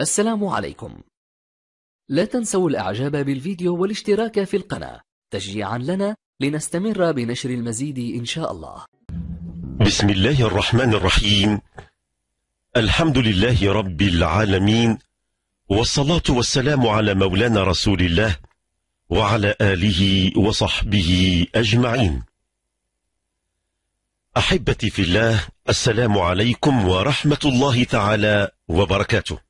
السلام عليكم لا تنسوا الاعجاب بالفيديو والاشتراك في القناة تشجيعا لنا لنستمر بنشر المزيد ان شاء الله بسم الله الرحمن الرحيم الحمد لله رب العالمين والصلاة والسلام على مولانا رسول الله وعلى آله وصحبه أجمعين أحبتي في الله السلام عليكم ورحمة الله تعالى وبركاته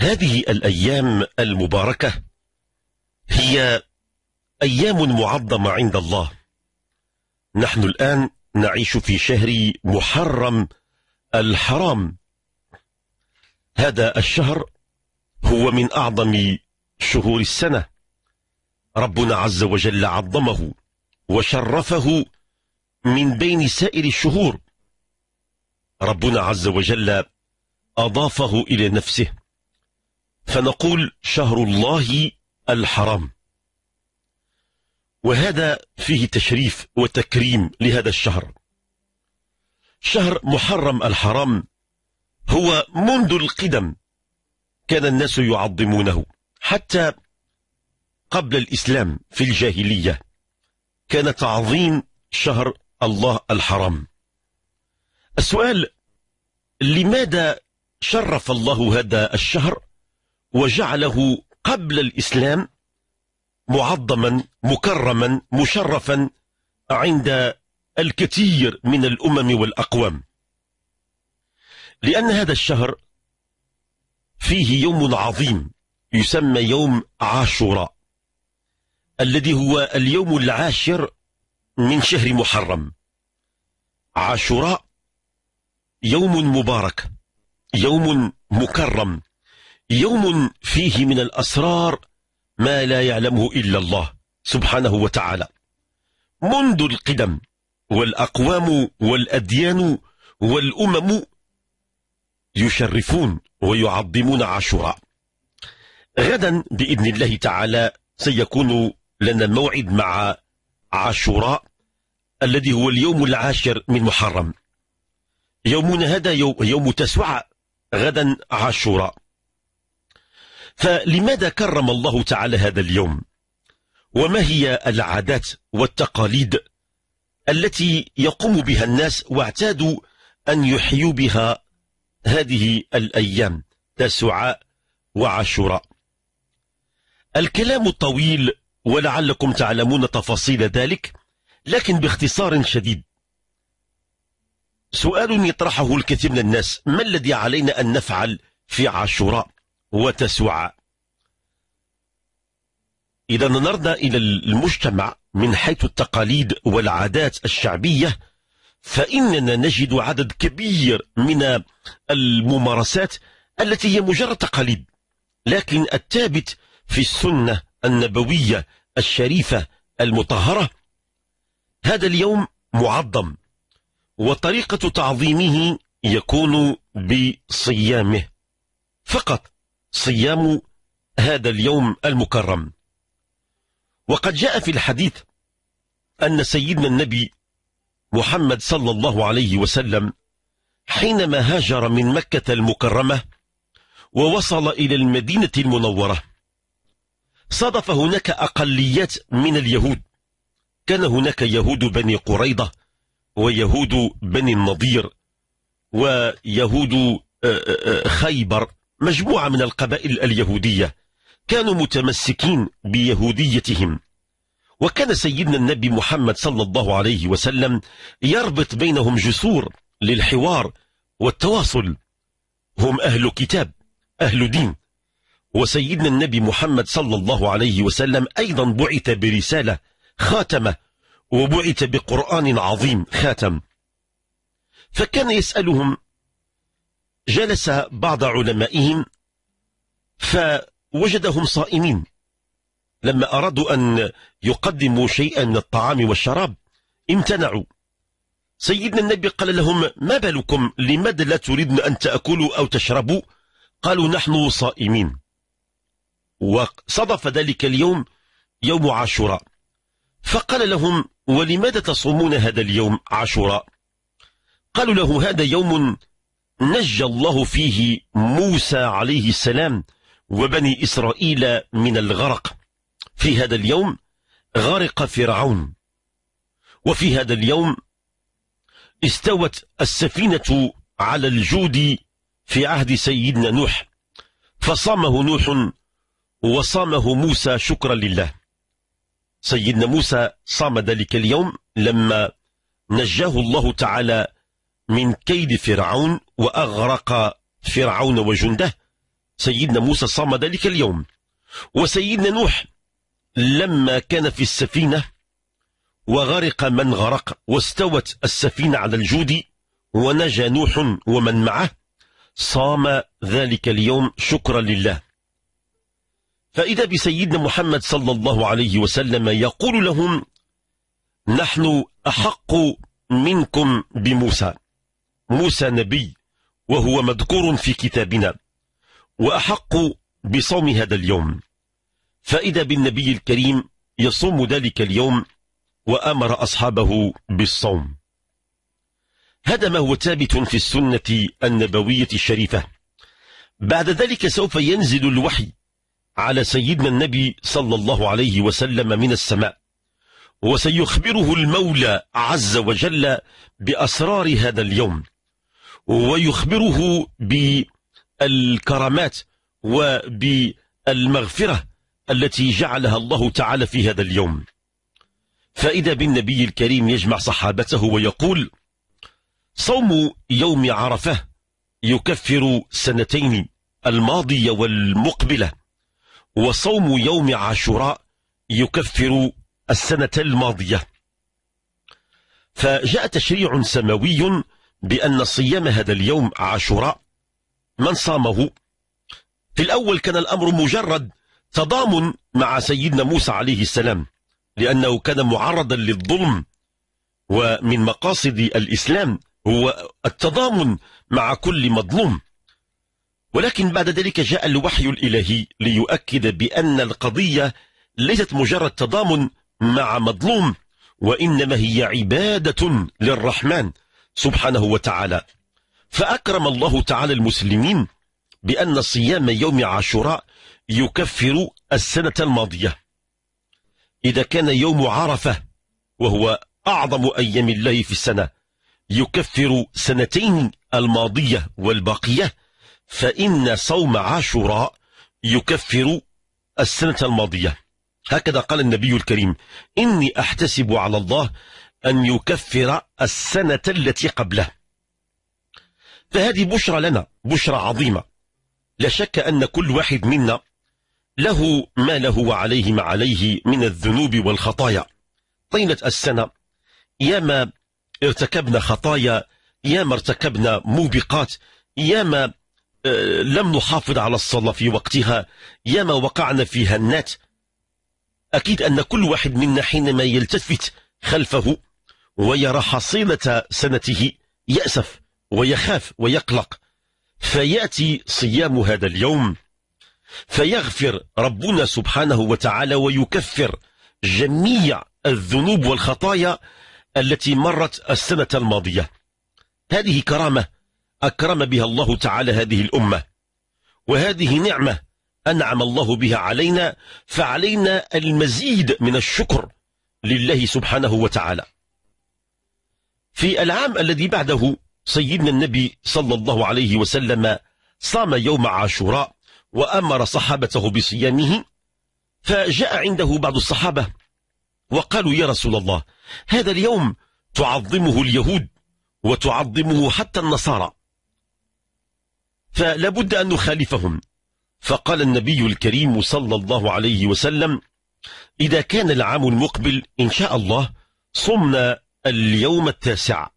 هذه الأيام المباركة هي أيام معظمة عند الله نحن الآن نعيش في شهر محرم الحرام هذا الشهر هو من أعظم شهور السنة ربنا عز وجل عظمه وشرفه من بين سائر الشهور ربنا عز وجل أضافه إلى نفسه فنقول شهر الله الحرام وهذا فيه تشريف وتكريم لهذا الشهر شهر محرم الحرام هو منذ القدم كان الناس يعظمونه حتى قبل الإسلام في الجاهلية كان تعظيم شهر الله الحرام السؤال لماذا شرف الله هذا الشهر وجعله قبل الإسلام معظما مكرما مشرفا عند الكثير من الأمم والأقوام لأن هذا الشهر فيه يوم عظيم يسمى يوم عاشوراء الذي هو اليوم العاشر من شهر محرم عاشوراء يوم مبارك يوم مكرم يوم فيه من الأسرار ما لا يعلمه إلا الله سبحانه وتعالى منذ القدم والأقوام والأديان والأمم يشرفون ويعظمون عاشوراء غدا بإذن الله تعالى سيكون لنا موعد مع عاشوراء الذي هو اليوم العاشر من محرم يومنا هذا يوم تسوع غدا عاشوراء فلماذا كرم الله تعالى هذا اليوم وما هي العادات والتقاليد التي يقوم بها الناس واعتادوا أن يحيوا بها هذه الأيام تسعاء وعاشوراء الكلام طويل ولعلكم تعلمون تفاصيل ذلك لكن باختصار شديد سؤال يطرحه الكثير من الناس ما الذي علينا أن نفعل في عاشوراء وتسعى إذا نظرنا إلى المجتمع من حيث التقاليد والعادات الشعبية فإننا نجد عدد كبير من الممارسات التي هي مجرد تقاليد لكن الثابت في السنة النبوية الشريفة المطهرة هذا اليوم معظم وطريقة تعظيمه يكون بصيامه فقط صيام هذا اليوم المكرم وقد جاء في الحديث أن سيدنا النبي محمد صلى الله عليه وسلم حينما هاجر من مكة المكرمة ووصل إلى المدينة المنورة صادف هناك أقليات من اليهود كان هناك يهود بني قريضة ويهود بني النضير ويهود آه، آه، آه، خيبر مجموعة من القبائل اليهودية كانوا متمسكين بيهوديتهم وكان سيدنا النبي محمد صلى الله عليه وسلم يربط بينهم جسور للحوار والتواصل هم أهل كتاب أهل دين وسيدنا النبي محمد صلى الله عليه وسلم أيضا بعث برسالة خاتمة وبعث بقرآن عظيم خاتم فكان يسألهم جلس بعض علمائهم فوجدهم صائمين لما أرادوا أن يقدموا شيئا من الطعام والشراب امتنعوا سيدنا النبي قال لهم ما بالكم لماذا لا تريدون أن تأكلوا أو تشربوا قالوا نحن صائمين وصدف ذلك اليوم يوم عاشوراء فقال لهم ولماذا تصومون هذا اليوم عاشوراء قالوا له هذا يوم نجى الله فيه موسى عليه السلام وبني إسرائيل من الغرق في هذا اليوم غرق فرعون وفي هذا اليوم استوت السفينة على الجود في عهد سيدنا نوح فصامه نوح وصامه موسى شكرا لله سيدنا موسى صام ذلك اليوم لما نجاه الله تعالى من كيد فرعون وأغرق فرعون وجنده سيدنا موسى صام ذلك اليوم وسيدنا نوح لما كان في السفينة وغرق من غرق واستوت السفينة على الجود ونجا نوح ومن معه صام ذلك اليوم شكرا لله فإذا بسيدنا محمد صلى الله عليه وسلم يقول لهم نحن أحق منكم بموسى موسى نبي وهو مذكور في كتابنا وأحق بصوم هذا اليوم فإذا بالنبي الكريم يصوم ذلك اليوم وأمر أصحابه بالصوم هذا ما هو ثابت في السنة النبوية الشريفة بعد ذلك سوف ينزل الوحي على سيدنا النبي صلى الله عليه وسلم من السماء وسيخبره المولى عز وجل بأسرار هذا اليوم ويخبره بالكرامات وبالمغفرة التي جعلها الله تعالى في هذا اليوم فإذا بالنبي الكريم يجمع صحابته ويقول صوم يوم عرفة يكفر سنتين الماضية والمقبلة وصوم يوم عاشوراء يكفر السنة الماضية فجاء تشريع سماوي بأن صيام هذا اليوم عاشوراء من صامه في الأول كان الأمر مجرد تضامن مع سيدنا موسى عليه السلام لأنه كان معرضا للظلم ومن مقاصد الإسلام هو التضامن مع كل مظلوم ولكن بعد ذلك جاء الوحي الإلهي ليؤكد بأن القضية ليست مجرد تضامن مع مظلوم وإنما هي عبادة للرحمن سبحانه وتعالى فأكرم الله تعالى المسلمين بأن صيام يوم عاشوراء يكفر السنة الماضية إذا كان يوم عرفة وهو أعظم أيام الله في السنة يكفر سنتين الماضية والباقية فإن صوم عاشوراء يكفر السنة الماضية هكذا قال النبي الكريم إني أحتسب على الله أن يكفر السنة التي قبله فهذه بشرى لنا بشرى عظيمة لا شك أن كل واحد منا له ما له وعليه ما عليه من الذنوب والخطايا طيلة السنة ياما ارتكبنا خطايا ياما ارتكبنا موبقات ياما آه، لم نحافظ على الصلاة في وقتها ياما وقعنا في هنات أكيد أن كل واحد منا حينما يلتفت خلفه ويرى حصيلة سنته يأسف ويخاف ويقلق فيأتي صيام هذا اليوم فيغفر ربنا سبحانه وتعالى ويكفر جميع الذنوب والخطايا التي مرت السنة الماضية هذه كرامة أكرم بها الله تعالى هذه الأمة وهذه نعمة أنعم الله بها علينا فعلينا المزيد من الشكر لله سبحانه وتعالى في العام الذي بعده سيدنا النبي صلى الله عليه وسلم صام يوم عاشوراء وأمر صحابته بصيامه فجاء عنده بعض الصحابة وقالوا يا رسول الله هذا اليوم تعظمه اليهود وتعظمه حتى النصارى فلا بد أن نخالفهم فقال النبي الكريم صلى الله عليه وسلم إذا كان العام المقبل إن شاء الله صمنا اليوم التاسع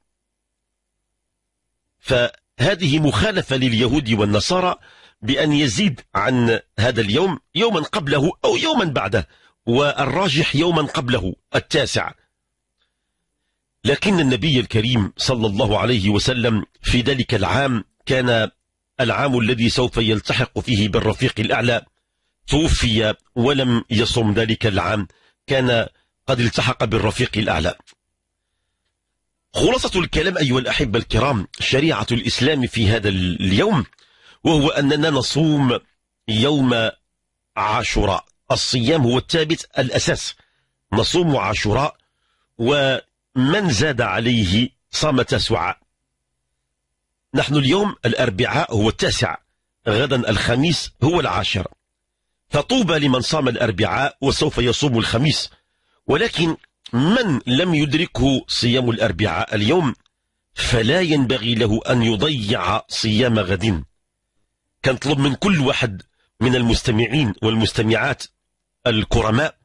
فهذه مخالفة لليهود والنصارى بأن يزيد عن هذا اليوم يوما قبله أو يوما بعده والراجح يوما قبله التاسع لكن النبي الكريم صلى الله عليه وسلم في ذلك العام كان العام الذي سوف يلتحق فيه بالرفيق الأعلى توفي ولم يصم ذلك العام كان قد التحق بالرفيق الأعلى خلاصة الكلام أيها الأحبة الكرام شريعة الإسلام في هذا اليوم وهو أننا نصوم يوم عاشوراء الصيام هو الثابت الأساس نصوم عاشوراء ومن زاد عليه صام تسعة نحن اليوم الأربعاء هو التاسع غدا الخميس هو العاشر فطوبى لمن صام الأربعاء وسوف يصوم الخميس ولكن من لم يدركه صيام الأربعاء اليوم فلا ينبغي له أن يضيع صيام غد كنطلب من كل واحد من المستمعين والمستمعات الكرماء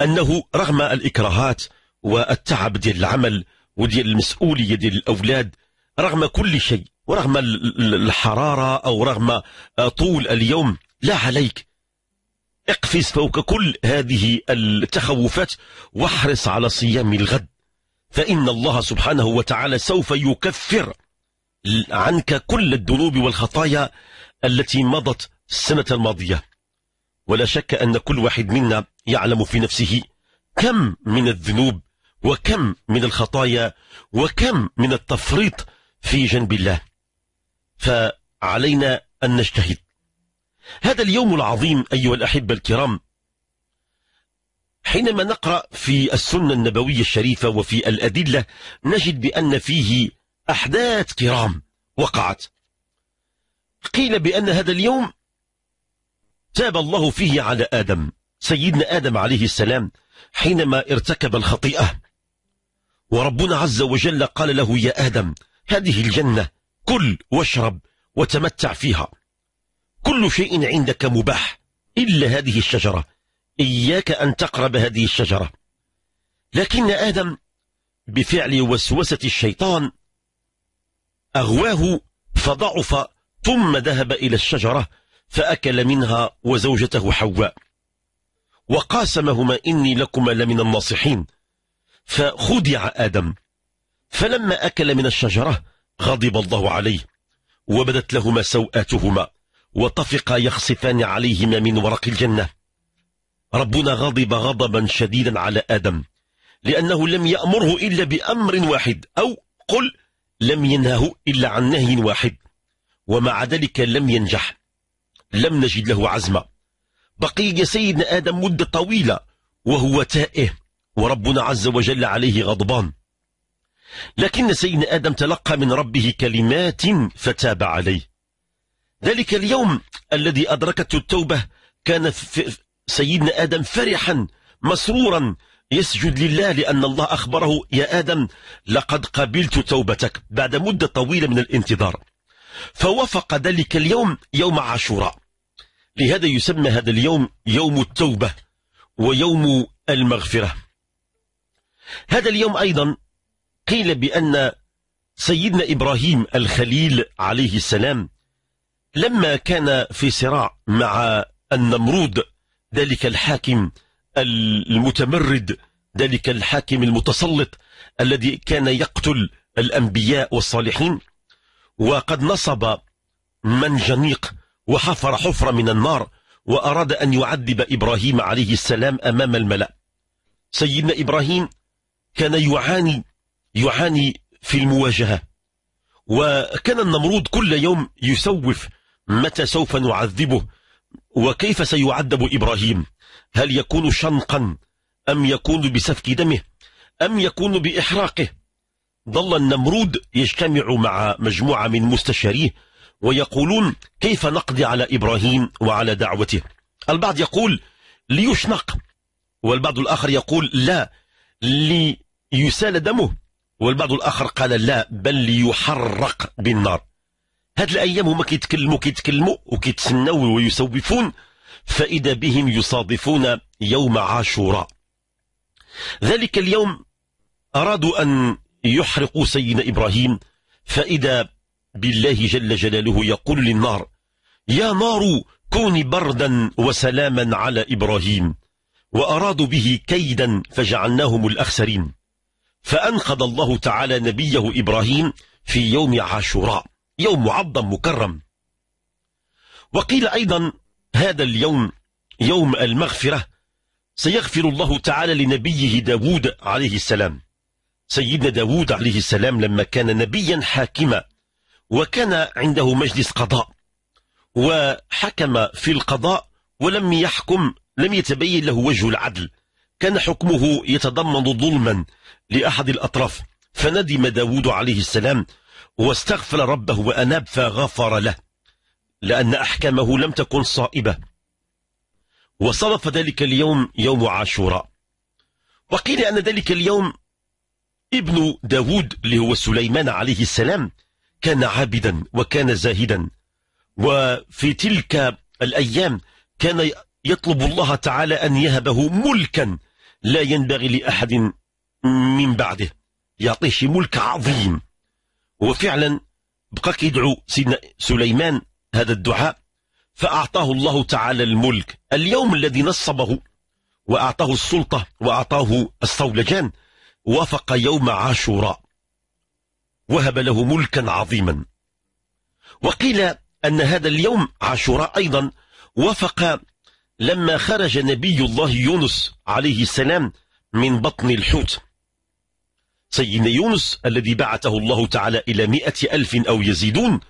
أنه رغم الإكراهات والتعب ديال العمل وديال المسؤولية ديال الأولاد رغم كل شيء ورغم الحرارة أو رغم طول اليوم لا عليك اقفز فوق كل هذه التخوفات واحرص على صيام الغد فإن الله سبحانه وتعالى سوف يكفر عنك كل الذنوب والخطايا التي مضت السنة الماضية ولا شك أن كل واحد منا يعلم في نفسه كم من الذنوب وكم من الخطايا وكم من التفريط في جنب الله فعلينا أن نجتهد هذا اليوم العظيم أيها الأحبة الكرام حينما نقرأ في السنة النبوية الشريفة وفي الأدلة نجد بأن فيه أحداث كرام وقعت قيل بأن هذا اليوم تاب الله فيه على آدم سيدنا آدم عليه السلام حينما ارتكب الخطيئة وربنا عز وجل قال له يا آدم هذه الجنة كل واشرب وتمتع فيها كل شيء عندك مباح إلا هذه الشجرة إياك أن تقرب هذه الشجرة لكن آدم بفعل وسوسة الشيطان أغواه فضعف ثم ذهب إلى الشجرة فأكل منها وزوجته حواء وقاسمهما إني لكما لمن الناصحين فخدع آدم فلما أكل من الشجرة غضب الله عليه وبدت لهما سوآتهما وطفقا يخصفان عليهما من ورق الجنة ربنا غضب غضبا شديدا على آدم لأنه لم يأمره إلا بأمر واحد أو قل لم ينهه إلا عن نهي واحد ومع ذلك لم ينجح لم نجد له عزما بقي سيدنا آدم مدة طويلة وهو تائه وربنا عز وجل عليه غضبان لكن سيدنا آدم تلقى من ربه كلمات فتاب عليه ذلك اليوم الذي أدركته التوبة كان سيدنا آدم فرحا مسرورا يسجد لله لأن الله أخبره يا آدم لقد قبلت توبتك بعد مدة طويلة من الانتظار فوافق ذلك اليوم يوم عاشوراء لهذا يسمى هذا اليوم يوم التوبة ويوم المغفرة هذا اليوم أيضا قيل بأن سيدنا إبراهيم الخليل عليه السلام لما كان في صراع مع النمرود ذلك الحاكم المتمرد ذلك الحاكم المتسلط الذي كان يقتل الأنبياء والصالحين وقد نصب منجنيق وحفر حفرة من النار وأراد أن يعذب إبراهيم عليه السلام أمام الملأ سيدنا إبراهيم كان يعاني يعاني في المواجهة وكان النمرود كل يوم يسوف متى سوف نعذبه وكيف سيعذب إبراهيم هل يكون شنقا أم يكون بسفك دمه أم يكون بإحراقه ظل النمرود يجتمع مع مجموعة من مستشاريه ويقولون كيف نقضي على إبراهيم وعلى دعوته البعض يقول ليشنق والبعض الآخر يقول لا ليسال دمه والبعض الآخر قال لا بل ليحرق بالنار هاد الأيام هما كيتكلموا كيتكلموا وكيتسناو ويسوفون فإذا بهم يصادفون يوم عاشوراء ذلك اليوم أرادوا أن يحرقوا سيدنا إبراهيم فإذا بالله جل جلاله يقول للنار يا نار كوني بردا وسلاما على إبراهيم وأرادوا به كيدا فجعلناهم الأخسرين فأنقذ الله تعالى نبيه إبراهيم في يوم عاشوراء يوم معظم مكرم وقيل أيضا هذا اليوم يوم المغفرة سيغفر الله تعالى لنبيه داود عليه السلام سيدنا داود عليه السلام لما كان نبيا حاكما وكان عنده مجلس قضاء وحكم في القضاء ولم يحكم لم يتبين له وجه العدل كان حكمه يتضمن ظلما لأحد الأطراف فندم داود عليه السلام واستغفر ربه وأناب فغفر له لأن أحكامه لم تكن صائبة وصرف ذلك اليوم يوم عاشوراء وقيل أن ذلك اليوم ابن داود اللي هو سليمان عليه السلام كان عابدا وكان زاهدا وفي تلك الأيام كان يطلب الله تعالى أن يهبه ملكا لا ينبغي لأحد من بعده يعطيه ملك عظيم وفعلا بقى كيدعو سيدنا سليمان هذا الدعاء فأعطاه الله تعالى الملك اليوم الذي نصبه وأعطاه السلطة وأعطاه الصولجان وافق يوم عاشوراء وهب له ملكا عظيما وقيل أن هذا اليوم عاشوراء أيضا وافق لما خرج نبي الله يونس عليه السلام من بطن الحوت سيدنا يونس الذي بعثه الله تعالى إلى مئة ألف أو يزيدون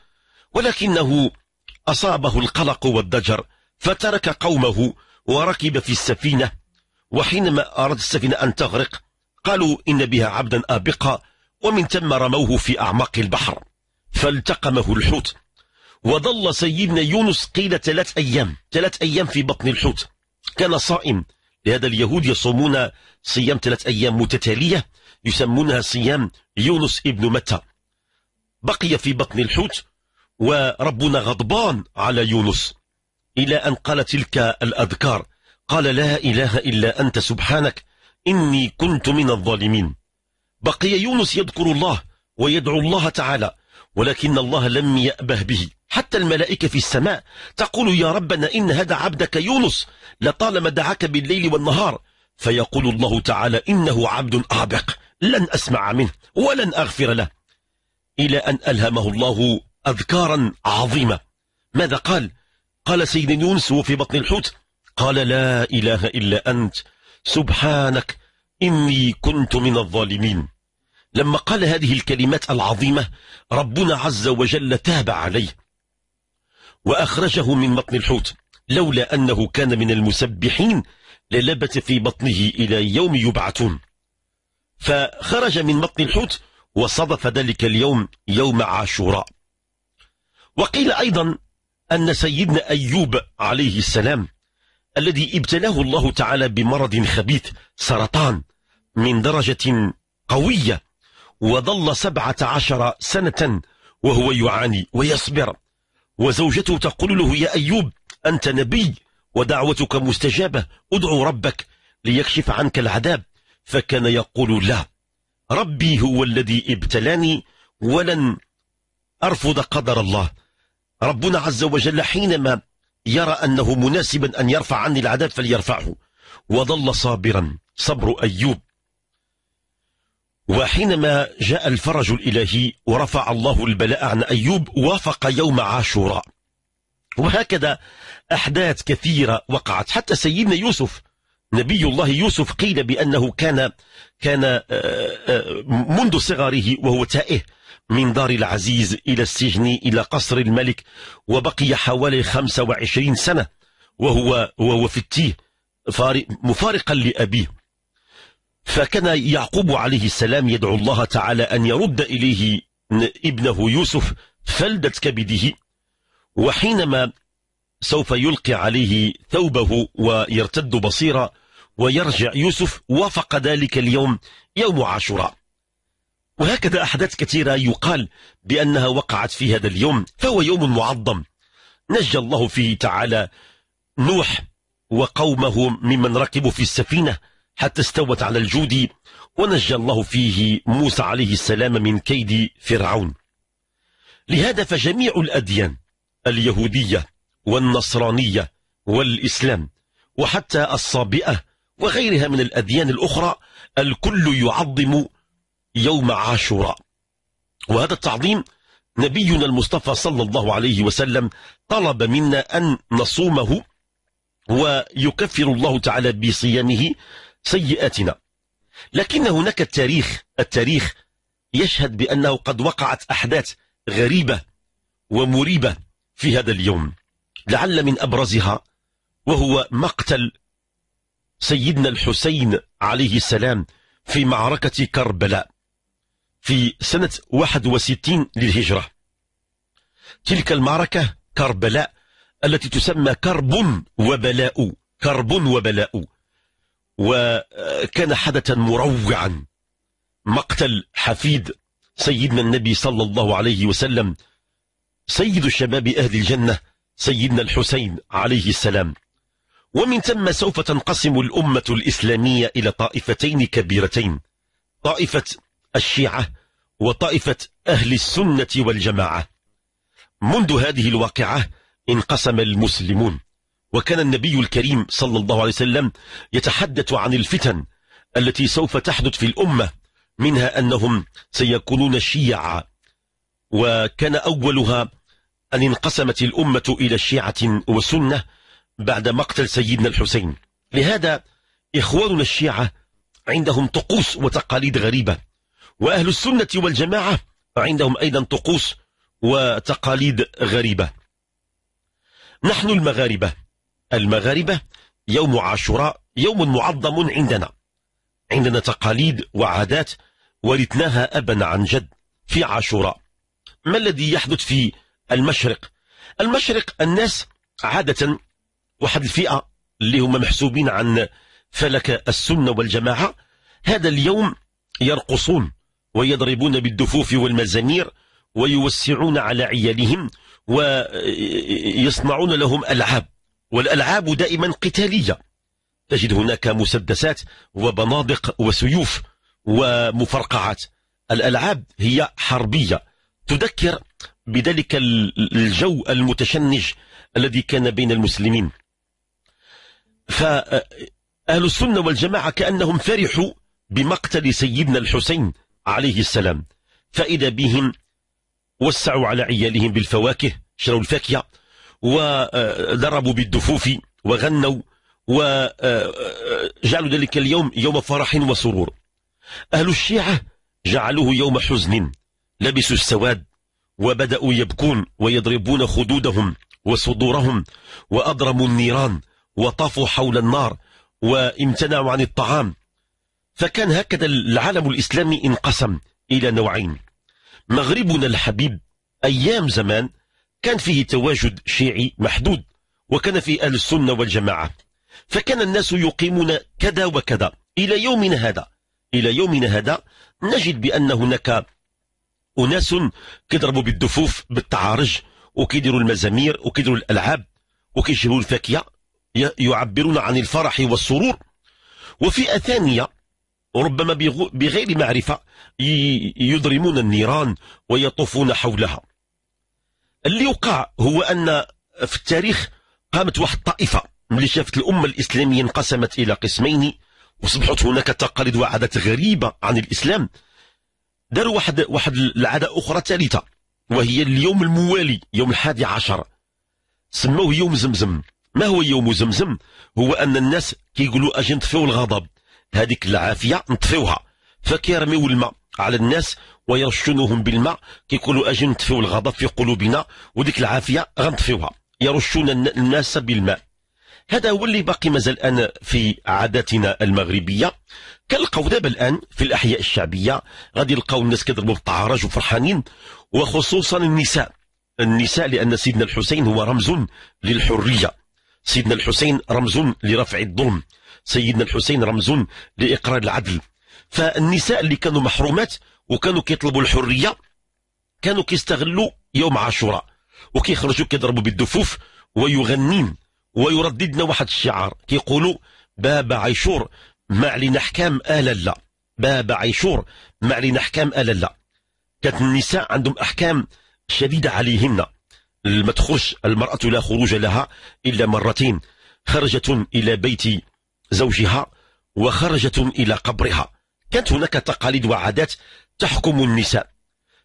ولكنه أصابه القلق والضجر فترك قومه وركب في السفينة وحينما أراد السفينة أن تغرق قالوا إن بها عبدا آبقا ومن ثم رموه في أعماق البحر فالتقمه الحوت وظل سيدنا يونس قيل ثلاث أيام ثلاث أيام في بطن الحوت كان صائم لهذا اليهود يصومون صيام ثلاث أيام متتالية يسمونها صيام يونس ابن متى بقي في بطن الحوت وربنا غضبان على يونس إلى أن قال تلك الأذكار قال لا إله إلا أنت سبحانك إني كنت من الظالمين بقي يونس يذكر الله ويدعو الله تعالى ولكن الله لم يأبه به حتى الملائكة في السماء تقول يا ربنا إن هذا عبدك يونس لطالما دعاك بالليل والنهار فيقول الله تعالى إنه عبد أعبق لن أسمع منه ولن أغفر له إلى أن ألهمه الله أذكارا عظيمة ماذا قال؟ قال سيدنا يونس في بطن الحوت قال لا إله إلا أنت سبحانك إني كنت من الظالمين لما قال هذه الكلمات العظيمة ربنا عز وجل تاب عليه وأخرجه من بطن الحوت لولا أنه كان من المسبحين للبت في بطنه إلى يوم يبعثون فخرج من بطن الحوت وصادف ذلك اليوم يوم عاشوراء وقيل أيضا أن سيدنا أيوب عليه السلام الذي ابتلاه الله تعالى بمرض خبيث سرطان من درجة قوية وظل سبعة عشر سنة وهو يعاني ويصبر وزوجته تقول له يا أيوب أنت نبي ودعوتك مستجابة ادعو ربك ليكشف عنك العذاب فكان يقول لا ربي هو الذي ابتلاني ولن أرفض قدر الله ربنا عز وجل حينما يرى أنه مناسبا أن يرفع عني العذاب فليرفعه وظل صابرا صبر أيوب وحينما جاء الفرج الإلهي ورفع الله البلاء عن أيوب وافق يوم عاشوراء وهكذا أحداث كثيرة وقعت حتى سيدنا يوسف نبي الله يوسف قيل بأنه كان كان آه، آه، منذ صغره وهو تائه من دار العزيز إلى السجن إلى قصر الملك وبقي حوالي 25 سنة وهو وهو في التيه مفارقا لأبيه فكان يعقوب عليه السلام يدعو الله تعالى أن يرد إليه ابنه يوسف فلدة كبده وحينما سوف يلقي عليه ثوبه ويرتد بصيره ويرجع يوسف وافق ذلك اليوم يوم عاشوراء وهكذا أحداث كثيرة يقال بأنها وقعت في هذا اليوم فهو يوم معظم نجى الله فيه تعالى نوح وقومه ممن ركبوا في السفينة حتى استوت على الجود ونجى الله فيه موسى عليه السلام من كيد فرعون لهذا فجميع الأديان اليهودية والنصرانية والإسلام وحتى الصابئة وغيرها من الأديان الأخرى الكل يعظم يوم عاشوراء وهذا التعظيم نبينا المصطفى صلى الله عليه وسلم طلب منا أن نصومه ويكفر الله تعالى بصيامه سيئاتنا لكن هناك التاريخ التاريخ يشهد بأنه قد وقعت أحداث غريبة ومريبة في هذا اليوم لعل من أبرزها وهو مقتل سيدنا الحسين عليه السلام في معركة كربلاء في سنة 61 للهجرة تلك المعركة كربلاء التي تسمى كرب وبلاء كرب وبلاء وكان حدثا مروعا مقتل حفيد سيدنا النبي صلى الله عليه وسلم سيد شباب أهل الجنة سيدنا الحسين عليه السلام ومن ثم سوف تنقسم الأمة الإسلامية إلى طائفتين كبيرتين طائفة الشيعة وطائفة أهل السنة والجماعة منذ هذه الواقعة انقسم المسلمون وكان النبي الكريم صلى الله عليه وسلم يتحدث عن الفتن التي سوف تحدث في الأمة منها أنهم سيكونون شيعة وكان أولها أن انقسمت الأمة إلى شيعة وسنة بعد مقتل سيدنا الحسين لهذا إخواننا الشيعة عندهم طقوس وتقاليد غريبة وأهل السنة والجماعة عندهم أيضا طقوس وتقاليد غريبة نحن المغاربة المغاربة يوم عاشوراء يوم معظم عندنا عندنا تقاليد وعادات ورثناها أبا عن جد في عاشوراء ما الذي يحدث في المشرق المشرق الناس عادة واحد الفئة اللي هما محسوبين عن فلك السنة والجماعة هذا اليوم يرقصون ويضربون بالدفوف والمزامير ويوسعون على عيالهم ويصنعون لهم ألعاب والألعاب دائما قتالية تجد هناك مسدسات وبنادق وسيوف ومفرقعات الألعاب هي حربية تذكر بذلك الجو المتشنج الذي كان بين المسلمين فأهل السنة والجماعة كأنهم فرحوا بمقتل سيدنا الحسين عليه السلام فإذا بهم وسعوا على عيالهم بالفواكه شروا الفاكهة وضربوا بالدفوف وغنوا وجعلوا ذلك اليوم يوم فرح وسرور أهل الشيعة جعلوه يوم حزن لبسوا السواد وبدأوا يبكون ويضربون خدودهم وصدورهم وأضرموا النيران وطافوا حول النار وامتنعوا عن الطعام فكان هكذا العالم الإسلامي انقسم إلى نوعين مغربنا الحبيب أيام زمان كان فيه تواجد شيعي محدود وكان في أهل السنة والجماعة فكان الناس يقيمون كذا وكذا إلى يومنا هذا إلى يومنا هذا نجد بأن هناك اناس كيضربوا بالدفوف بالتعارج وكيديروا المزامير وكيديروا الالعاب وكيشربوا الفاكهه يعبرون عن الفرح والسرور وفئه ثانيه ربما بغير معرفه يضرمون النيران ويطوفون حولها اللي وقع هو ان في التاريخ قامت واحد الطائفه ملي شافت الامه الاسلاميه انقسمت الى قسمين وصبحت هناك تقاليد وعادات غريبه عن الاسلام داروا واحد واحد العاده اخرى ثالثه وهي اليوم الموالي يوم الحادي عشر سموه يوم زمزم ما هو يوم زمزم هو ان الناس كيقولوا اجي نطفيو الغضب هذيك العافيه نطفيوها فكيرميو الماء على الناس ويرشونهم بالماء كيقولوا اجي نطفيو الغضب في قلوبنا وديك العافيه غنطفيوها يرشون الناس بالماء هذا هو اللي باقي مازال الان في عاداتنا المغربيه كنلقاو دابا الآن في الأحياء الشعبية غادي يلقاو الناس كيضربوا بالطعارج وفرحانين وخصوصا النساء النساء لأن سيدنا الحسين هو رمز للحرية سيدنا الحسين رمز لرفع الظلم سيدنا الحسين رمز لإقرار العدل فالنساء اللي كانوا محرومات وكانوا كيطلبوا الحرية كانوا كيستغلوا يوم عاشوراء وكيخرجوا كيضربوا بالدفوف ويغنين ويرددنا واحد الشعار كيقولوا باب عاشور معلن احكام لا باب عيشور معلن احكام لا كانت النساء عندهم احكام شديده عليهن ما تخرج المراه لا خروج لها الا مرتين خرجه الى بيت زوجها وخرجه الى قبرها كانت هناك تقاليد وعادات تحكم النساء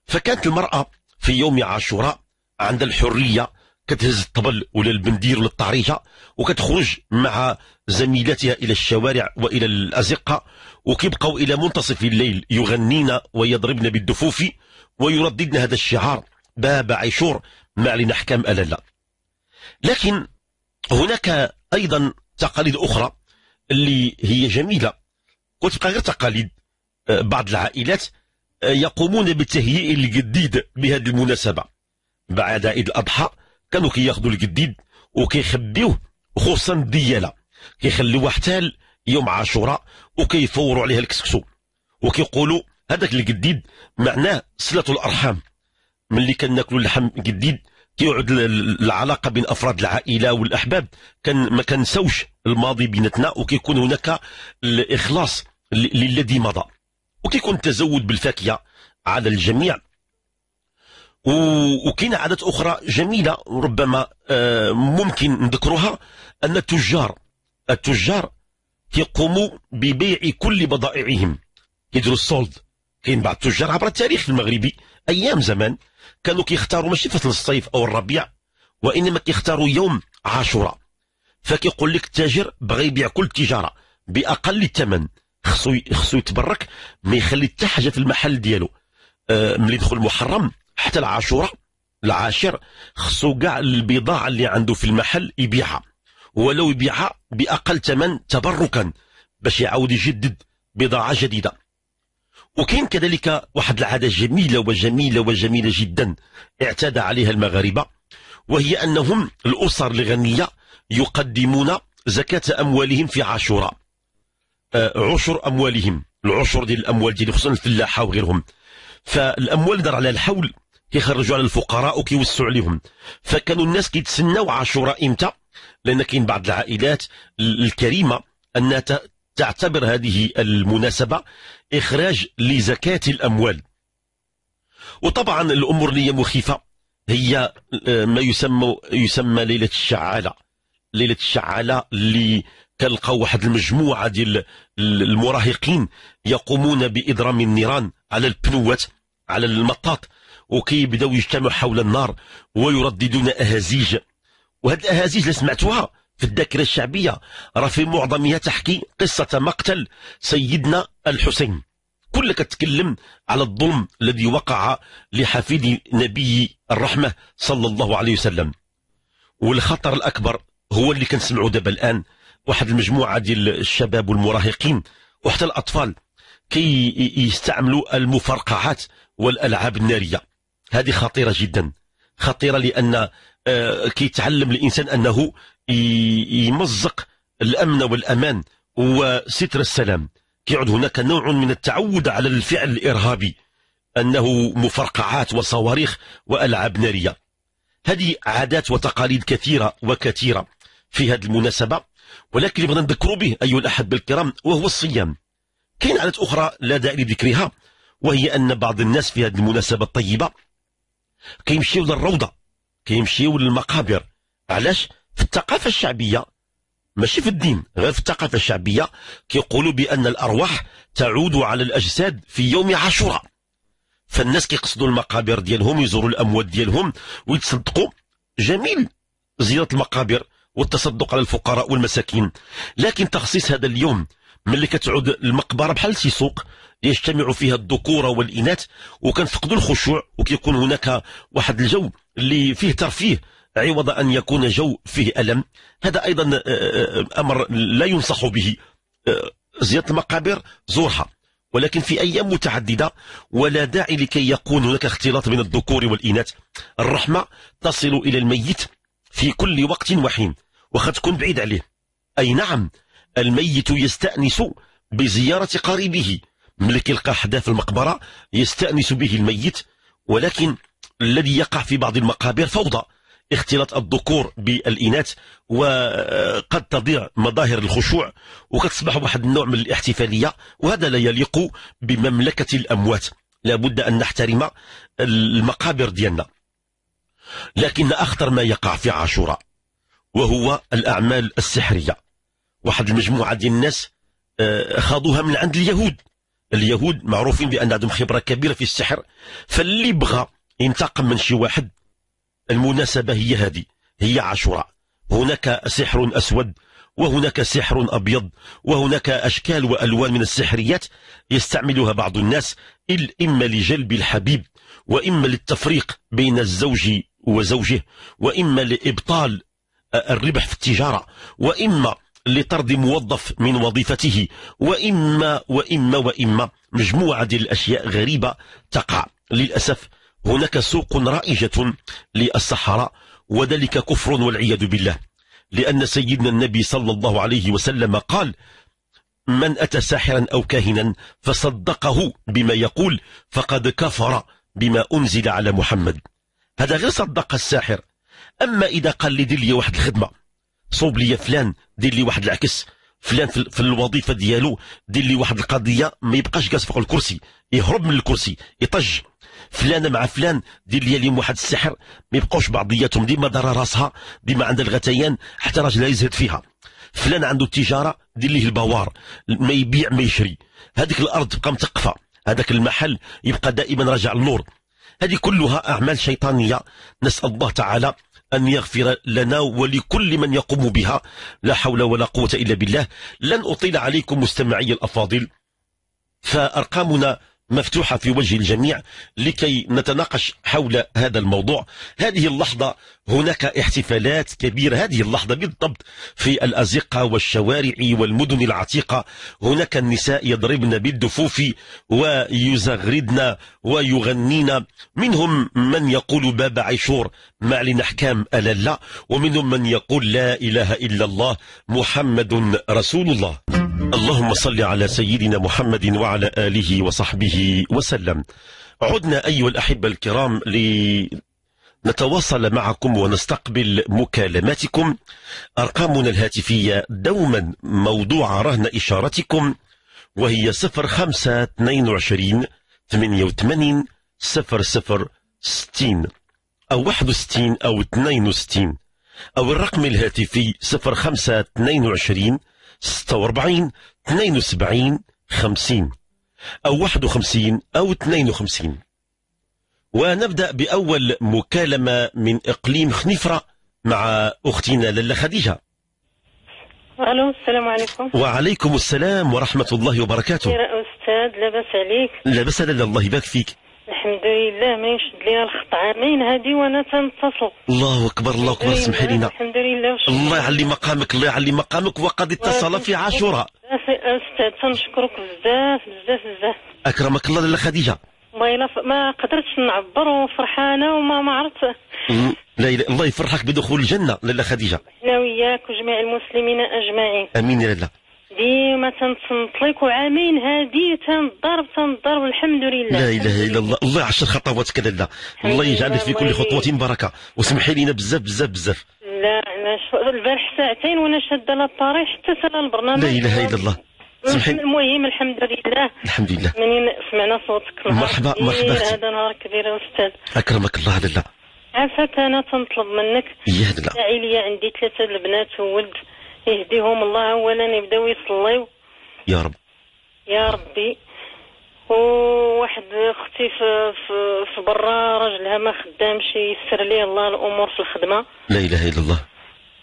فكانت المراه في يوم عاشوراء عند الحريه كتهز الطبل ولا البندير ولا الطعريجه وكتخرج مع زميلاتها الى الشوارع والى الازقه وكيبقاو الى منتصف الليل يغنين ويضربن بالدفوف ويرددن هذا الشعار باب عيشور ما علينا احكام الالا لكن هناك ايضا تقاليد اخرى اللي هي جميله وتبقى غير تقاليد آه، بعض العائلات آه، يقومون بالتهيئ الجديد بهذه المناسبه بعد عيد الاضحى كانوا كياخذوا كي الجديد وكيخبيوه خصوصا الدياله كيخليوها حتى يوم عاشوراء وكيفوروا عليها الكسكسو وكيقولوا هذاك الجديد معناه صله الارحام ملي كناكلوا اللحم جديد كيعود العلاقه بين افراد العائله والاحباب كان ما كنساوش الماضي بيناتنا وكيكون هناك الاخلاص للذي مضى وكيكون التزود بالفاكهه على الجميع وكاين عادات اخرى جميله ربما آه، ممكن نذكرها ان التجار التجار يقوموا ببيع كل بضائعهم يديروا السولد كاين بعض التجار عبر التاريخ المغربي ايام زمان كانوا كيختاروا ماشي فصل الصيف او الربيع وانما كيختاروا يوم عاشوراء فكيقول لك التاجر بغى يبيع كل التجاره باقل الثمن خصو خصو يتبرك ما يخلي حتى حاجه في المحل ديالو آه، ملي يدخل محرم حتى العاشوره العاشر خصو كاع البضاعه اللي عنده في المحل يبيعها ولو يبيعها باقل ثمن تبركا باش يعاود يجدد بضاعه جديده وكاين كذلك واحد العاده جميله وجميله وجميله جدا اعتاد عليها المغاربه وهي انهم الاسر الغنيه يقدمون زكاه اموالهم في عاشوراء آه، عشر اموالهم العشر ديال الاموال ديال خصوصا الفلاحه وغيرهم فالاموال دار على الحول كيخرجوا على الفقراء وكيوسعوا عليهم فكانوا الناس كيتسناو عاشوراء امتى لان كاين بعض العائلات الكريمه انها تعتبر هذه المناسبه اخراج لزكاه الاموال وطبعا الامور اللي مخيفه هي آه، ما يسمى يسمى ليله الشعاله ليله الشعاله اللي كنلقاو واحد المجموعه ديال المراهقين يقومون باضرام النيران على البنوات على المطاط وكيبداو يجتمعوا حول النار ويرددون اهازيج وهاد الاهازيج اللي سمعتوها في الذاكرة الشعبية راه في معظمها تحكي قصة مقتل سيدنا الحسين كل كتكلم على الظلم الذي وقع لحفيد نبي الرحمة صلى الله عليه وسلم والخطر الأكبر هو اللي كنسمعوا دابا الآن واحد المجموعة ديال الشباب والمراهقين وحتى الأطفال كي يستعملوا المفرقعات والألعاب النارية هذه خطيرة جدا خطيرة لأن آه، كيتعلم الإنسان أنه يمزق الأمن والأمان وستر السلام كيعود هناك نوع من التعود على الفعل الإرهابي أنه مفرقعات وصواريخ وألعاب نارية هذه عادات وتقاليد كثيرة وكثيرة في هذه المناسبة ولكن اللي بغينا نذكروا به أيها الأحبة الكرام وهو الصيام كاين عادات أخرى لا داعي لذكرها وهي أن بعض الناس في هذه المناسبة الطيبة كيمشيو للروضه كيمشيو للمقابر علاش في الثقافه الشعبيه ماشي في الدين غير في الثقافه الشعبيه كيقولوا بان الارواح تعود على الاجساد في يوم عاشوراء فالناس كيقصدوا المقابر ديالهم يزوروا الاموات ديالهم ويتصدقوا جميل زياره المقابر والتصدق على الفقراء والمساكين لكن تخصيص هذا اليوم ملي كتعود المقبره بحال شي سوق يجتمع فيها الذكور والإناث وكنفقدوا الخشوع وكيكون هناك واحد الجو اللي فيه ترفيه عوض أن يكون جو فيه ألم هذا أيضا آه، آه، أمر لا ينصح به آه، زيارة المقابر زورها ولكن في أيام متعددة ولا داعي لكي يكون هناك اختلاط بين الذكور والإناث الرحمة تصل إلى الميت في كل وقت وحين وخا تكون بعيد عليه أي نعم الميت يستأنس بزيارة قريبه ملي كيلقى حدا في المقبرة يستأنس به الميت ولكن الذي يقع في بعض المقابر فوضى اختلاط الذكور بالإناث وقد تضيع مظاهر الخشوع وكتصبح واحد النوع من الاحتفالية وهذا لا يليق بمملكة الأموات لابد أن نحترم المقابر ديالنا لكن أخطر ما يقع في عاشوراء وهو الأعمال السحرية واحد المجموعة ديال الناس آه، خاضوها من عند اليهود اليهود معروفين بأن عندهم خبرة كبيرة في السحر فاللي بغى ينتقم من شي واحد المناسبة هي هذه هي عاشوراء هناك سحر أسود وهناك سحر أبيض وهناك أشكال وألوان من السحريات يستعملها بعض الناس إما لجلب الحبيب وإما للتفريق بين الزوج وزوجه وإما لإبطال آه، الربح في التجارة وإما لطرد موظف من وظيفته وإما وإما وإما مجموعة ديال الأشياء غريبة تقع للأسف هناك سوق رائجة للصحراء وذلك كفر والعياذ بالله لأن سيدنا النبي صلى الله عليه وسلم قال من أتى ساحرا أو كاهنا فصدقه بما يقول فقد كفر بما أنزل على محمد هذا غير صدق الساحر أما إذا قال لي دير لي واحد الخدمة صوب لي فلان دير لي واحد العكس فلان في الوظيفه ديالو دير لي واحد القضيه ما يبقاش جالس فوق الكرسي يهرب من الكرسي يطج فلانه مع فلان دير لي اليوم واحد السحر ما يبقاوش بعضياتهم ديما دار راسها ديما عندها الغثيان حتى راجلها يزهد فيها فلان عنده التجاره دير ليه البوار ما يبيع ما يشري هذيك الارض تبقى متقفه هذاك المحل يبقى دائما راجع للنور هذه كلها اعمال شيطانيه نسال الله تعالى أن يغفر لنا ولكل من يقوم بها لا حول ولا قوة إلا بالله لن أطيل عليكم مستمعي الأفاضل فأرقامنا مفتوحة في وجه الجميع لكي نتناقش حول هذا الموضوع هذه اللحظة هناك احتفالات كبيرة هذه اللحظة بالضبط في الأزقة والشوارع والمدن العتيقة هناك النساء يضربن بالدفوف ويزغردن ويغنين منهم من يقول باب عاشور معلن أحكام ألا لا ومنهم من يقول لا إله إلا الله محمد رسول الله اللهم صل على سيدنا محمد وعلى آله وصحبه وسلم عدنا أيها الأحبة الكرام لنتواصل معكم ونستقبل مكالماتكم أرقامنا الهاتفية دوما موضوع رهن إشارتكم وهي 0522 88 00 60 أو 61 أو 62 أو الرقم الهاتفي 0522 46 72 50 أو 51 أو 52 ونبدأ بأول مكالمة من إقليم خنيفرة مع أختنا للا خديجة ألو السلام عليكم وعليكم السلام ورحمة الله وبركاته يا أستاذ لاباس عليك لاباس لله الله يبارك فيك الحمد لله ما يشد لي الخط عامين هادي وانا تنتصل الله اكبر الله اكبر سمحي لينا الحمد لله الله يعلي مقامك الله يعلي مقامك وقد اتصل في عاشوراء استاذ تنشكرك بزاف بزاف بزاف اكرمك الله لاله خديجه والله ما قدرتش نعبر وفرحانه وما ما عرفت لا إله الله يفرحك بدخول الجنة لاله خديجة انا وياك وجميع المسلمين أجمعين أمين يا لاله ديما تنطلق وعامين هادي تنضرب تنضرب الحمد لله لا اله الا الله الله يعشر خطواتك لاله الله يجعل في كل خطوه بركه وسمحي لينا بزاف بزاف بزاف لا انا البارح ساعتين وانا شاده لاباري حتى سال البرنامج لا اله الا الله سمحي المهم الحمد لله الحمد لله منين سمعنا صوتك مرحبا مرحبا هذا نهار كبير يا استاذ اكرمك الله لاله عافاك انا تنطلب منك يا لاله عندي ثلاثه البنات وولد يهديهم الله اولا يبداو يصليو يا رب يا ربي وواحد اختي في, في, في برا راجلها ما خدامش يسر ليه الله الامور في الخدمه لا اله الا الله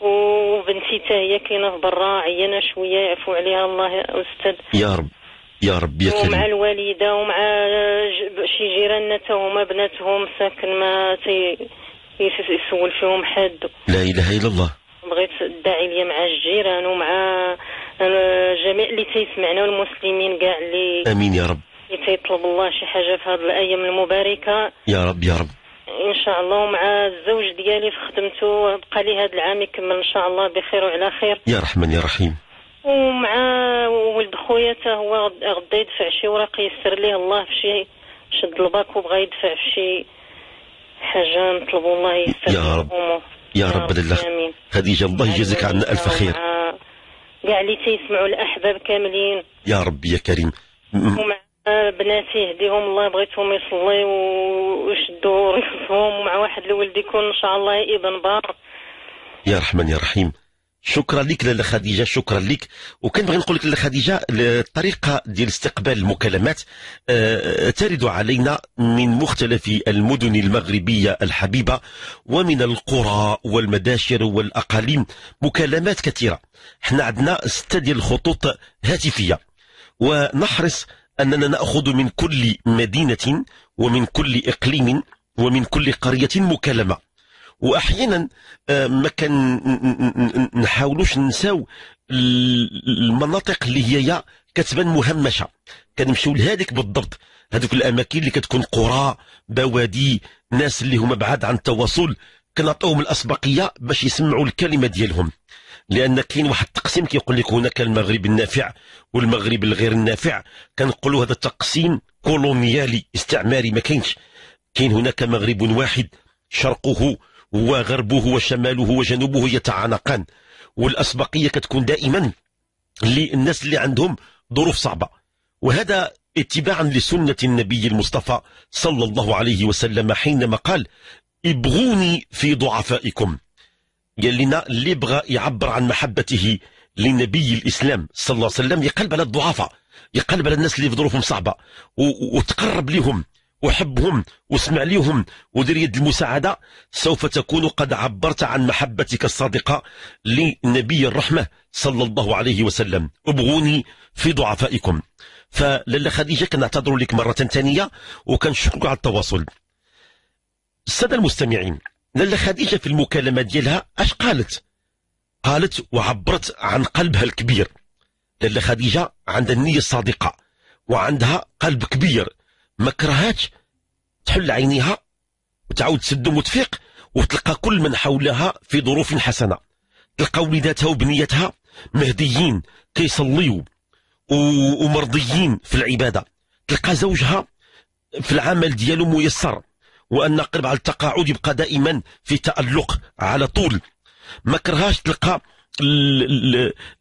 وبنتي حتى هي كاينه في برا عيانه شويه يعفو عليها الله يا استاذ يا رب يا رب يا كريم ومع الوالده ومع شي جيراننا حتى هما بناتهم ساكن ما تي يسول فيهم حد لا اله الا الله بغيت الداعي ليا مع الجيران ومع جميع اللي تيسمعنا والمسلمين كاع اللي امين يا رب اللي تيطلب الله شي حاجه في هذه الايام المباركه يا رب يا رب ان شاء الله ومع الزوج ديالي في خدمته بقى لي هذا العام يكمل ان شاء الله بخير وعلى خير يا رحمن يا رحيم ومع ولد خويا حتى هو غدا يدفع شي وراق يسر ليه الله في شي شد الباك وبغى يدفع في شي حاجه نطلبوا الله يسر يا رب أمه. يا, رب لله خديجه الله يعني يجازيك عنا الف خير كاع آه، اللي تيسمعوا الاحباب كاملين يا ربي يا كريم ومع آه، بناتي يهديهم الله بغيتهم يصليوا ويشدوا ريحهم ومع واحد الولد يكون ان شاء الله ابن بار يا رحمن يا رحيم شكرا لك لاله خديجه شكرا لك وكنبغي نقول لك لاله خديجه الطريقه ديال استقبال المكالمات آه، ترد علينا من مختلف المدن المغربيه الحبيبه ومن القرى والمداشر والاقاليم مكالمات كثيره حنا عندنا سته ديال الخطوط هاتفيه ونحرص اننا ناخذ من كل مدينه ومن كل اقليم ومن كل قريه مكالمه واحيانا آه، ما كان نحاولوش ننساو المناطق اللي هي كتبان مهمشه كنمشيو لهذيك بالضبط هذوك الاماكن اللي كتكون قرى بوادي ناس اللي هما بعاد عن التواصل كنعطيوهم الاسبقيه باش يسمعوا الكلمه ديالهم لان كاين واحد التقسيم كيقول لك هناك المغرب النافع والمغرب الغير النافع كنقولوا هذا التقسيم كولونيالي استعماري ما كاينش كاين هناك مغرب واحد شرقه وغربه وشماله وجنوبه يتعانقان والاسبقيه كتكون دائما للناس اللي عندهم ظروف صعبه وهذا اتباعا لسنه النبي المصطفى صلى الله عليه وسلم حينما قال ابغوني في ضعفائكم قال لنا اللي بغى يعبر عن محبته لنبي الاسلام صلى الله عليه وسلم يقلب على الضعفاء يقلب على الناس اللي في ظروفهم صعبه وتقرب لهم احبهم واسمع ليهم ودير يد المساعدة سوف تكون قد عبرت عن محبتك الصادقة لنبي الرحمة صلى الله عليه وسلم ابغوني في ضعفائكم فلاله خديجة كنعتذر لك مرة ثانية وكنشكرك على التواصل السادة المستمعين لاله خديجة في المكالمة ديالها اش قالت قالت وعبرت عن قلبها الكبير لاله خديجة عندها النية الصادقة وعندها قلب كبير ما كرهاتش تحل عينيها وتعاود تسد وتفيق وتلقى كل من حولها في ظروف حسنه تلقى وليداتها وبنيتها مهديين كيصليوا ومرضيين في العباده تلقى زوجها في العمل ديالو ميسر وان قرب على التقاعد يبقى دائما في تالق على طول ما كرهاش تلقى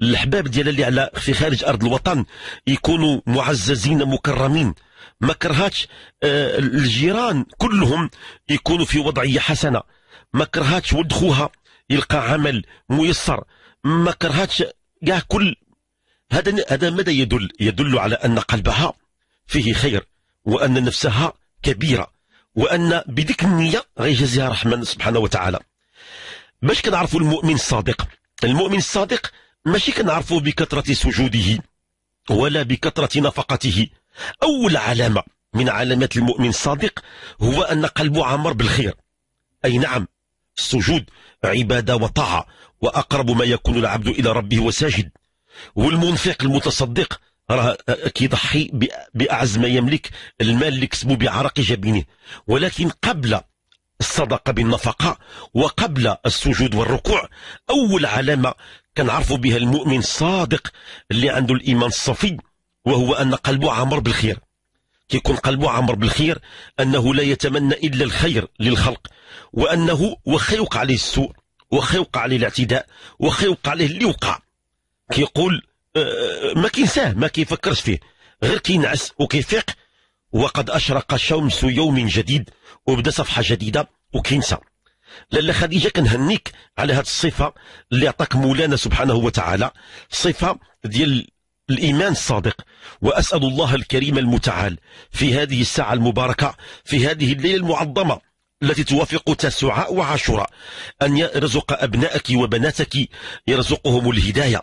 الحباب ديالها اللي على في خارج ارض الوطن يكونوا معززين مكرمين ما كرهاتش آه، الجيران كلهم يكونوا في وضعية حسنة ما كرهاتش ولد خوها يلقى عمل ميسر ما كرهاتش كاع كل هذا هذا ماذا يدل؟ يدل على أن قلبها فيه خير وأن نفسها كبيرة وأن بديك النية غيجازيها الرحمن سبحانه وتعالى باش كنعرفوا المؤمن الصادق المؤمن الصادق ماشي كنعرفوا بكثرة سجوده ولا بكثرة نفقته أول علامة من علامات المؤمن الصادق هو أن قلبه عمر بالخير أي نعم السجود عبادة وطاعة وأقرب ما يكون العبد إلى ربه وساجد والمنفق المتصدق راه كيضحي بأعز ما يملك المال اللي كسبه بعرق جبينه ولكن قبل الصدقة بالنفقة وقبل السجود والركوع أول علامة كنعرفوا بها المؤمن الصادق اللي عنده الإيمان الصفي وهو أن قلبه عامر بالخير كيكون قلبه عامر بالخير أنه لا يتمنى إلا الخير للخلق وأنه وخا يوقع عليه السوء وخا يوقع عليه الاعتداء وخا يوقع عليه اللي وقع كيقول آه، آه، ما كينساه ما كيفكرش فيه غير كينعس وكيفيق وقد أشرق شمس يوم جديد وبدا صفحة جديدة وكينسى لالا خديجة كنهنيك على هذه الصفة اللي عطاك مولانا سبحانه وتعالى صفة ديال الإيمان الصادق وأسأل الله الكريم المتعال في هذه الساعة المباركة في هذه الليلة المعظمة التي توافق تسعاء وعاشوراء أن يرزق أبنائك وبناتك يرزقهم الهداية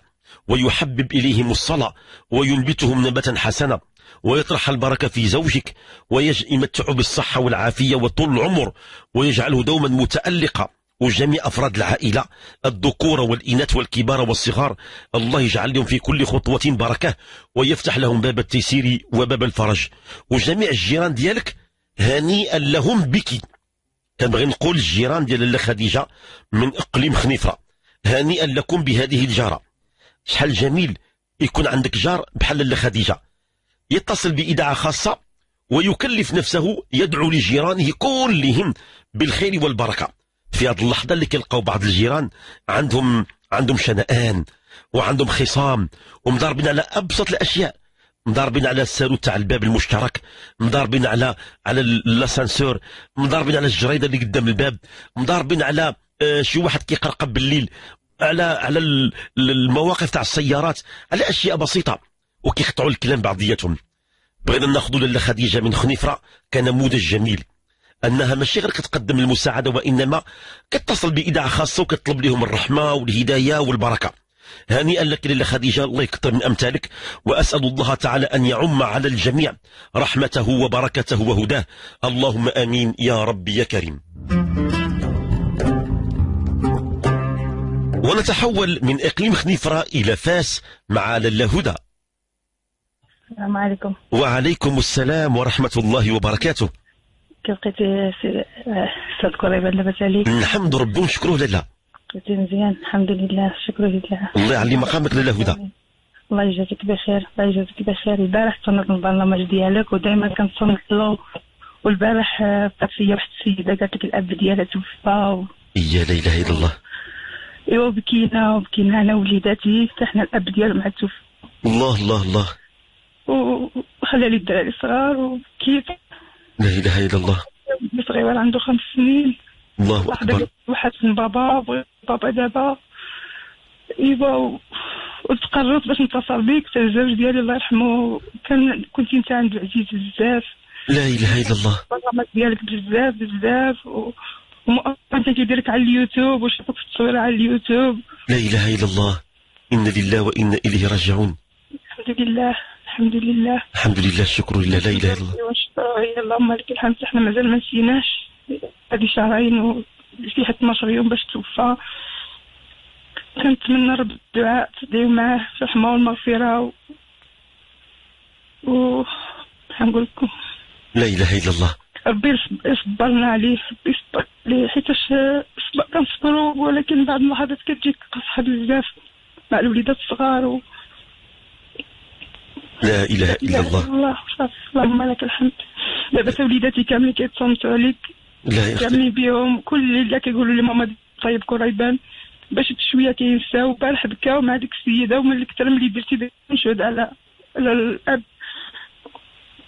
ويحبب إليهم الصلاة وينبتهم نبتا حسنا ويطرح البركة في زوجك ويمتع بالصحة والعافية وطول العمر ويجعله دوما متألقا وجميع أفراد العائلة الذكور والإناث والكبار والصغار الله يجعل لهم في كل خطوة بركة ويفتح لهم باب التيسير وباب الفرج وجميع الجيران ديالك هنيئا لهم بك كنبغي نقول الجيران ديال الله خديجة من إقليم خنيفرة هنيئا لكم بهذه الجارة شحال جميل يكون عندك جار بحال الله خديجة يتصل بإذاعة خاصة ويكلف نفسه يدعو لجيرانه كلهم بالخير والبركة في هذه اللحظه اللي كيلقاو بعض الجيران عندهم عندهم شنآن وعندهم خصام ومضاربين على ابسط الاشياء مضاربين على الساروت تاع الباب المشترك مضاربين على على الاسانسور مضاربين على الجريده اللي قدام الباب مضاربين على آه، شي واحد كيقرقب بالليل على على المواقف تاع السيارات على اشياء بسيطه وكيقطعوا الكلام بعضياتهم بغينا ناخذوا لاله خديجه من خنيفره كنموذج جميل انها ماشي غير كتقدم المساعده وانما كتصل باذاعه خاصه وكتطلب لهم الرحمه والهدايه والبركه هنيئا لك لاله خديجه الله يكثر من امثالك واسال الله تعالى ان يعم على الجميع رحمته وبركته وهداه اللهم امين يا ربي يا كريم ونتحول من اقليم خنيفره الى فاس مع لاله هدى السلام عليكم وعليكم السلام ورحمه الله وبركاته كي لقيت سي استاذ كريم لاباس عليك الحمد ربي ونشكروه لله لقيتي مزيان الحمد لله شكرا لله الله يعلي مقامك لاله هدى الله يجازيك بخير الله يجازيك بخير البارح صنعت البرنامج ديالك ودائما كنصنع له والبارح آه، بقات فيا واحد السيده قالت لك الاب ديالها توفى و... يا لا اله الا الله ايوا بكينا وبكينا انا وليداتي حتى حنا الاب ديالهم مع توفى الله الله الله وخلى لي الدراري صغار وبكيت لا اله الا الله صغير عنده خمس سنين الله اكبر واحد من بابا بابا دابا ايوا وتقررت باش نتصل بك حتى الزوج ديالي الله يرحمه كان كنت انت عند العزيز بزاف لا اله الا الله البرنامج ديالك بزاف بزاف و... ومؤخرا كيدير على اليوتيوب وشفتك في التصوير على اليوتيوب لا اله الا الله انا لله وانا اليه راجعون الحمد لله الحمد لله الحمد لله الشكر لله لا اله الا الله اللهم لك الحمد احنا مازال ما نسيناش هذه شهرين وفيها 12 يوم باش توفى كنتمنى رب الدعاء تدعي معاه في الرحمه والمغفره و, و... نقول لكم لا اله الا الله ربي يصبرنا عليه ربي يصبر عليه حيتاش كنصبروا ولكن بعض اللحظات كتجيك قصحه بزاف مع الوليدات الصغار و... لا إله إلا الله الله اللهم لك الحمد لاباس وليداتي كاملين كيتصنتوا عليك لا يا كاملين بهم كل ليلة كيقولوا لي ماما طيب كريبان باش بشويه كينساو البارح بكاو مع ديك السيده ومن الكثر اللي درتي نشهد على على الاب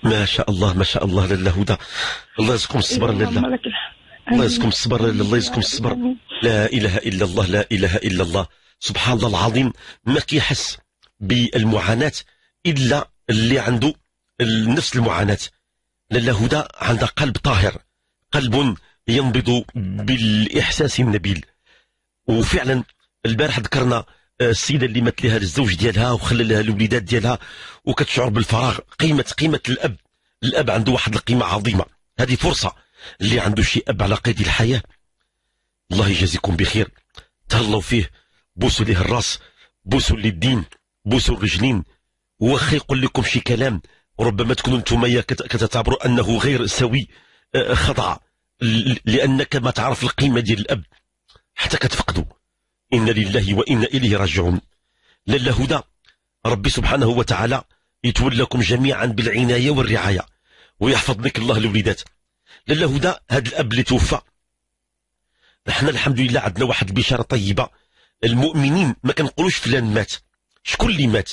ما شاء الله ما شاء الله لله هدى الله يرزقكم الصبر لله الله يرزقكم الصبر لله الله يرزقكم الصبر لا اله الا الله لا اله الا الله سبحان الله العظيم ما كيحس بالمعاناه الا اللي عنده نفس المعاناه لاله هدى عندها قلب طاهر قلب ينبض بالاحساس النبيل وفعلا البارح ذكرنا آه، السيده اللي مات لها الزوج ديالها وخلى لها الوليدات ديالها وكتشعر بالفراغ قيمه قيمه الاب الاب عنده واحد القيمه عظيمه هذه فرصه اللي عنده شي اب على قيد الحياه الله يجازيكم بخير تهلاو فيه بوسوا ليه الراس بوسوا للدين بوسوا الرجلين واخا يقول لكم شي كلام ربما تكونوا انتم كتعتبروا انه غير سوي آه، آه، خطا لانك ما تعرف القيمه ديال الاب حتى كتفقدوا انا لله وانا اليه راجعون لا هدى ربي سبحانه وتعالى يتولاكم جميعا بالعنايه والرعايه ويحفظ لك الله الوليدات لالا هدى هذا الاب اللي توفى احنا الحمد لله عندنا واحد البشاره طيبه المؤمنين ما كنقولوش فلان مات شكون اللي مات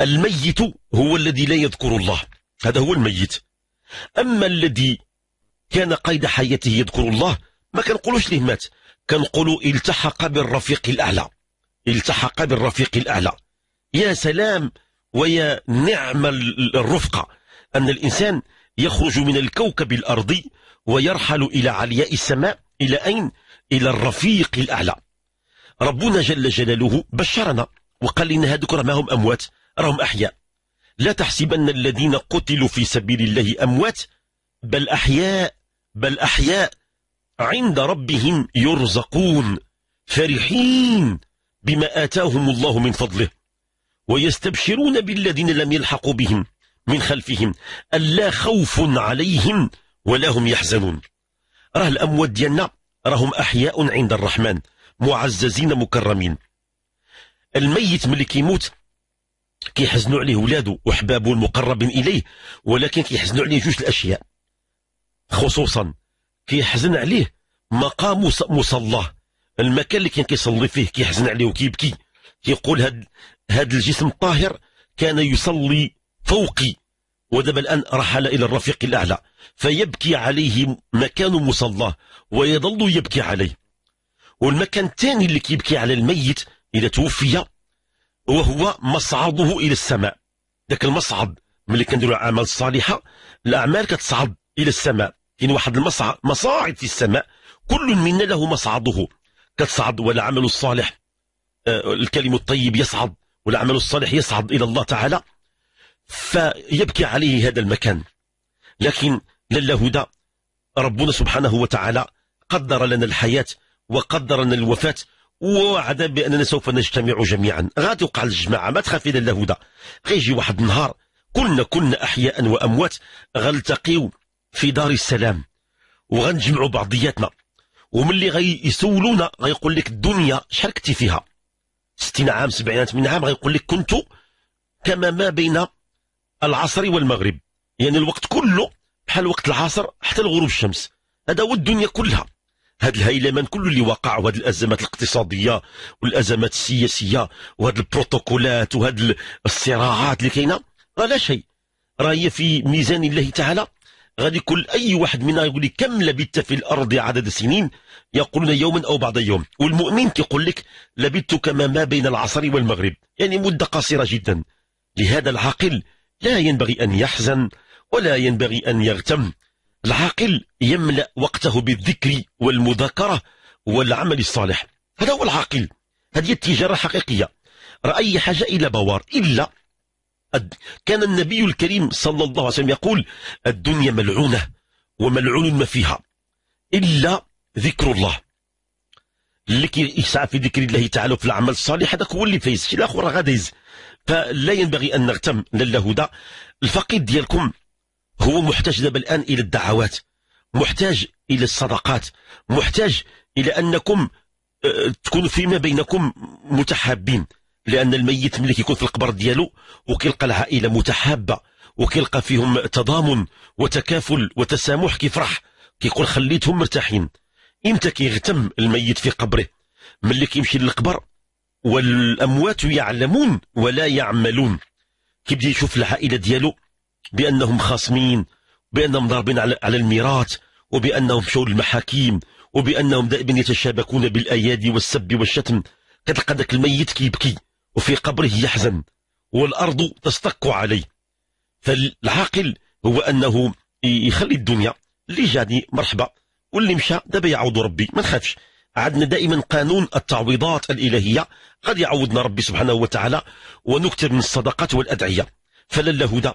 الميت هو الذي لا يذكر الله هذا هو الميت أما الذي كان قيد حياته يذكر الله ما كنقولوش ليه مات كنقولوا التحق بالرفيق الأعلى التحق بالرفيق الأعلى يا سلام ويا نعم الرفقة أن الإنسان يخرج من الكوكب الأرضي ويرحل إلى علياء السماء إلى أين؟ إلى الرفيق الأعلى ربنا جل جلاله بشرنا وقال لنا هذوك ما هم أموات راهم أحياء لا تحسبن الذين قتلوا في سبيل الله أموات بل أحياء بل أحياء عند ربهم يرزقون فرحين بما آتاهم الله من فضله ويستبشرون بالذين لم يلحقوا بهم من خلفهم ألا خوف عليهم ولا هم يحزنون راه الأموات ديالنا راهم أحياء عند الرحمن معززين مكرمين الميت ملي كيموت كيحزنوا عليه ولاده وحبابه المقربين اليه ولكن كيحزنوا عليه جوج الاشياء خصوصا كيحزن عليه مقام مصلاه المكان اللي كان كيصلي فيه كيحزن عليه وكيبكي كيقول هاد هاد الجسم الطاهر كان يصلي فوقي ودب الآن رحل إلى الرفيق الأعلى فيبكي عليه مكان مصلاه ويظل يبكي عليه والمكان الثاني اللي كيبكي على الميت إذا توفي وهو مصعده إلى السماء ذاك المصعد ملي كنديروا اعمال صالحه الاعمال كتصعد الى السماء كاين يعني واحد المصعد مصاعد في السماء كل منا له مصعده كتصعد والعمل الصالح آه، الكلم الطيب يصعد والعمل الصالح يصعد الى الله تعالى فيبكي عليه هذا المكان لكن للهدى ربنا سبحانه وتعالى قدر لنا الحياه وقدر لنا الوفاه ووعد باننا سوف نجتمع جميعا غتوقع الجماعه ما تخافين اللهوده غيجي واحد النهار كلنا كلنا احياء واموات غنلتقيو في دار السلام وغنجمعوا بعضياتنا وملي غيسولونا غيقول لك الدنيا شحال كنتي فيها 60 عام 70 80 عام غيقول لك كنت كما ما بين العصر والمغرب يعني الوقت كله بحال وقت العصر حتى الغروب الشمس هذا هو الدنيا كلها هاد الهيلمان كله اللي وقع وهاد الازمات الاقتصاديه والازمات السياسيه وهاد البروتوكولات وهاد الصراعات اللي كاينه راه لا شيء راه هي في ميزان الله تعالى غادي كل اي واحد منا يقول لي كم لبثت في الارض عدد سنين يقولون يوما او بعض يوم والمؤمن كيقول لك لبثت كما ما بين العصر والمغرب يعني مده قصيره جدا لهذا العاقل لا ينبغي ان يحزن ولا ينبغي ان يغتم العاقل يملأ وقته بالذكر والمذاكرة والعمل الصالح هذا هو العاقل هذه التجارة الحقيقية رأى أي حاجة إلى بوار إلا كان النبي الكريم صلى الله عليه وسلم يقول الدنيا ملعونة وملعون ما فيها إلا ذكر الله اللي يسعى في ذكر الله تعالى وفي العمل الصالح هذاك هو اللي فايز شي الاخر غاديز فلا ينبغي ان نغتم هدى الفقيد ديالكم هو محتاج دابا الآن إلى الدعوات محتاج إلى الصدقات محتاج إلى أنكم آه، تكونوا فيما بينكم متحابين لأن الميت ملي كيكون في القبر ديالو وكيلقى العائلة متحابة وكيلقى فيهم تضامن وتكافل وتسامح كيفرح كيقول خليتهم مرتاحين امتى كيغتم الميت في قبره ملي كيمشي للقبر والاموات يعلمون ولا يعملون كيبدا يشوف العائله ديالو بأنهم خاصمين بأنهم ضاربين على الميراث وبأنهم شؤون المحاكيم وبأنهم دائما يتشابكون بالأيادي والسب والشتم كتلقى ذاك الميت كيبكي وفي قبره يحزن والأرض تستق عليه فالعاقل هو أنه يخلي الدنيا اللي جاني مرحبا واللي مشى دابا يعوض ربي ما نخافش عندنا دائما قانون التعويضات الإلهية قد يعوضنا ربي سبحانه وتعالى ونكثر من الصدقات والأدعية فلا الهدى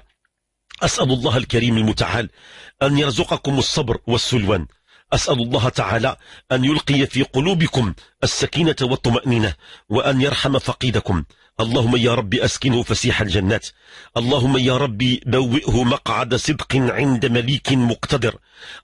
أسأل الله الكريم المتعال أن يرزقكم الصبر والسلوان أسأل الله تعالى أن يلقي في قلوبكم السكينة والطمأنينة وأن يرحم فقيدكم اللهم يا رب أسكنه فسيح الجنات اللهم يا رب بوئه مقعد صدق عند مليك مقتدر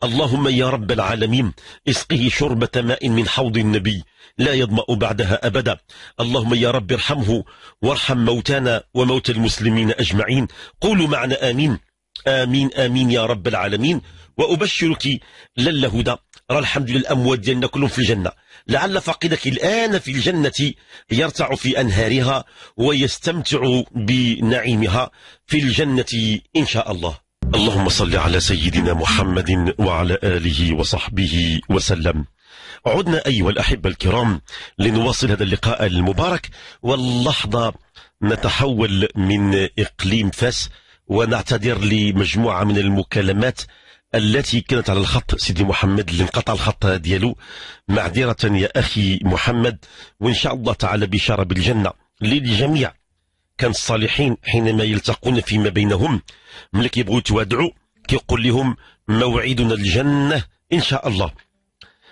اللهم يا رب العالمين اسقه شربة ماء من حوض النبي لا يظمأ بعدها أبدا اللهم يا رب ارحمه وارحم موتانا وموت المسلمين أجمعين قولوا معنا آمين آمين آمين يا رب العالمين وأبشرك للهدى راه الحمد لله الأموات ديالنا كلهم في الجنة لعل فقدك الآن في الجنة يرتع في أنهارها ويستمتع بنعيمها في الجنة إن شاء الله اللهم صل على سيدنا محمد وعلى آله وصحبه وسلم عدنا أيها الأحبة الكرام لنواصل هذا اللقاء المبارك واللحظة نتحول من إقليم فاس ونعتذر لمجموعة من المكالمات التي كانت على الخط سيدي محمد اللي انقطع الخط ديالو معذرة يا أخي محمد وإن شاء الله تعالى بشارة بالجنة للجميع كان الصالحين حينما يلتقون فيما بينهم ملي كيبغوا يتوادعوا كيقول لهم موعدنا الجنة إن شاء الله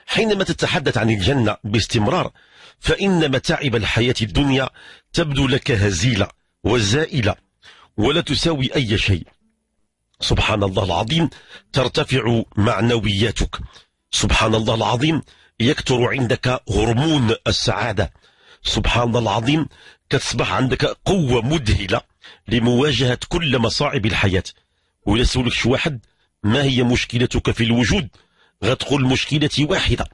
حينما تتحدث عن الجنة باستمرار فإن متاعب الحياة الدنيا تبدو لك هزيلة وزائلة ولا تساوي أي شيء سبحان الله العظيم ترتفع معنوياتك سبحان الله العظيم يكثر عندك هرمون السعادة سبحان الله العظيم كتصبح عندك قوة مذهلة لمواجهة كل مصاعب الحياة ويسألك واحد ما هي مشكلتك في الوجود غتقول مشكلتي واحدة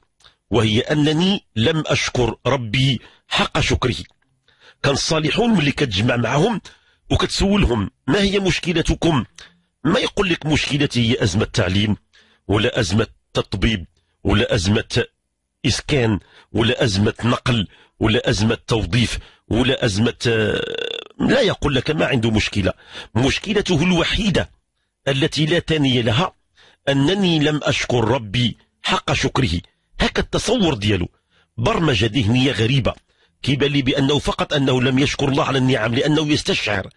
وهي أنني لم أشكر ربي حق شكره كان الصالحون ملي كتجمع معهم وكتسولهم ما هي مشكلتكم ما يقول لك مشكلتي هي أزمة تعليم ولا أزمة تطبيب ولا أزمة إسكان ولا أزمة نقل ولا أزمة توظيف ولا أزمة لا يقول لك ما عنده مشكلة مشكلته الوحيدة التي لا ثاني لها أنني لم أشكر ربي حق شكره هكا التصور ديالو برمجة ذهنية غريبة كيبان بأنه فقط أنه لم يشكر الله على النعم لأنه يستشعر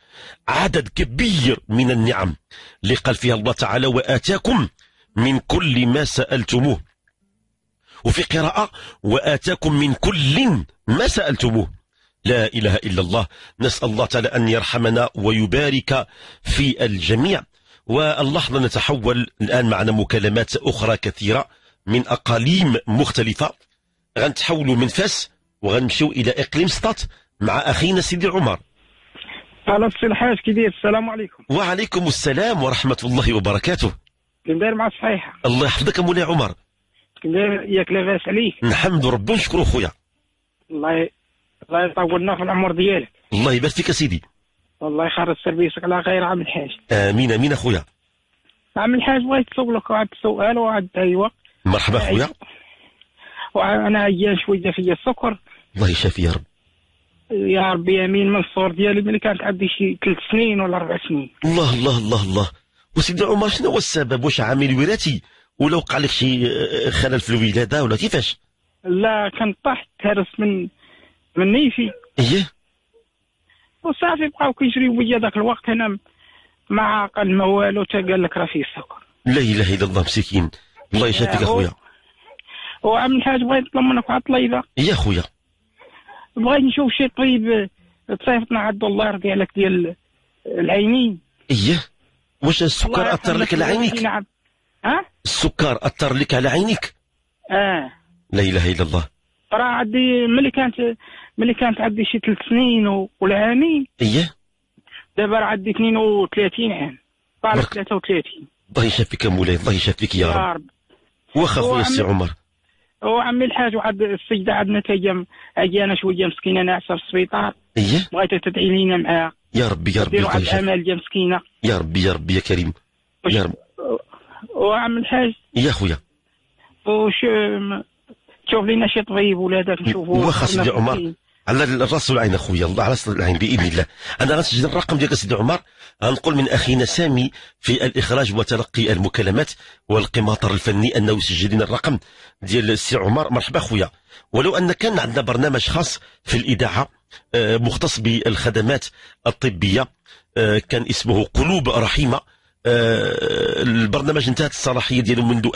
عدد كبير من النعم اللي قال فيها الله تعالى وآتاكم من كل ما سألتموه وفي قراءة وآتاكم من كل ما سألتموه لا إله إلا الله نسأل الله تعالى أن يرحمنا ويبارك في الجميع واللحظة نتحول الآن معنا مكالمات أخرى كثيرة من أقاليم مختلفة غنتحولوا من فاس وغنمشيو إلى إقليم سطات مع أخينا سيدي عمر على السي الحاج كي السلام عليكم وعليكم السلام ورحمة الله وبركاته كندير مع صحيحة الله يحفظك مولاي عمر كندير ياك لاباس عليك نحمد ربي ونشكرو خويا الله ي... الله يطولنا في العمر ديالك الله يبارك فيك سيدي والله يخرج سيرفيسك على خير عم الحاج امين امين اخويا عم الحاج بغيت نسولك واحد السؤال واحد ايوا مرحبا اخويا وانا عيان شويه فيا السكر الله يشافي يا رب يا ربي امين من الصور ديالي ملي كانت عندي شي ثلاث سنين ولا اربع سنين الله الله الله الله وسيدي عمر شنو هو السبب واش عامل وراثي ولا وقع لك شي آه، آه، خلل في الولاده ولا كيفاش؟ لا كان طحت هرس من من نيفي ايه وصافي بقاو كيجريو بيا ذاك الوقت انا ما عاقل ما والو تا قال لك راه فيه السكر لا اله الا الله مسكين الله يشافيك آه، اخويا وعم الحاج بغيت نطلب منك الطليبه يا خويا بغيت نشوف شي طبيب تصيفطنا عبد الله يرضي عليك ديال العينين ايه واش السكر اثر لك على عينيك نعم ها السكر اثر لك على عينيك اه لا اله الا الله راه عندي ملي كانت ملي كانت عندي شي ثلاث سنين ولا اييه دابا راه عندي 32 عام طالع 33 الله يشافيك يا مولاي الله يشافيك يا رب, رب. واخا خويا السي عمر وعمي الحاج واحد السيده عندنا تاهي عيانه شويه مسكينه ناعسه في السبيطار اييه بغيتها تدعي لينا معاها يا ربي يا ربي واحد العمليه مسكينه يا ربي يا ربي يا كريم يا رب وعم الحاج يا خويا وش شوف لنا شي طبيب ولادك نشوفوه واخا سيدي عمر على الراس والعين اخويا الله على راس والعين باذن الله انا غنسجل الرقم ديالك سيدي عمر غنقول من اخينا سامي في الاخراج وتلقي المكالمات والقماطر الفني انه يسجل لنا الرقم ديال السي عمر مرحبا خويا ولو ان كان عندنا برنامج خاص في الاذاعه آه، مختص بالخدمات الطبيه آه، كان اسمه قلوب رحيمه آه، البرنامج انتهت الصلاحيه ديالو منذ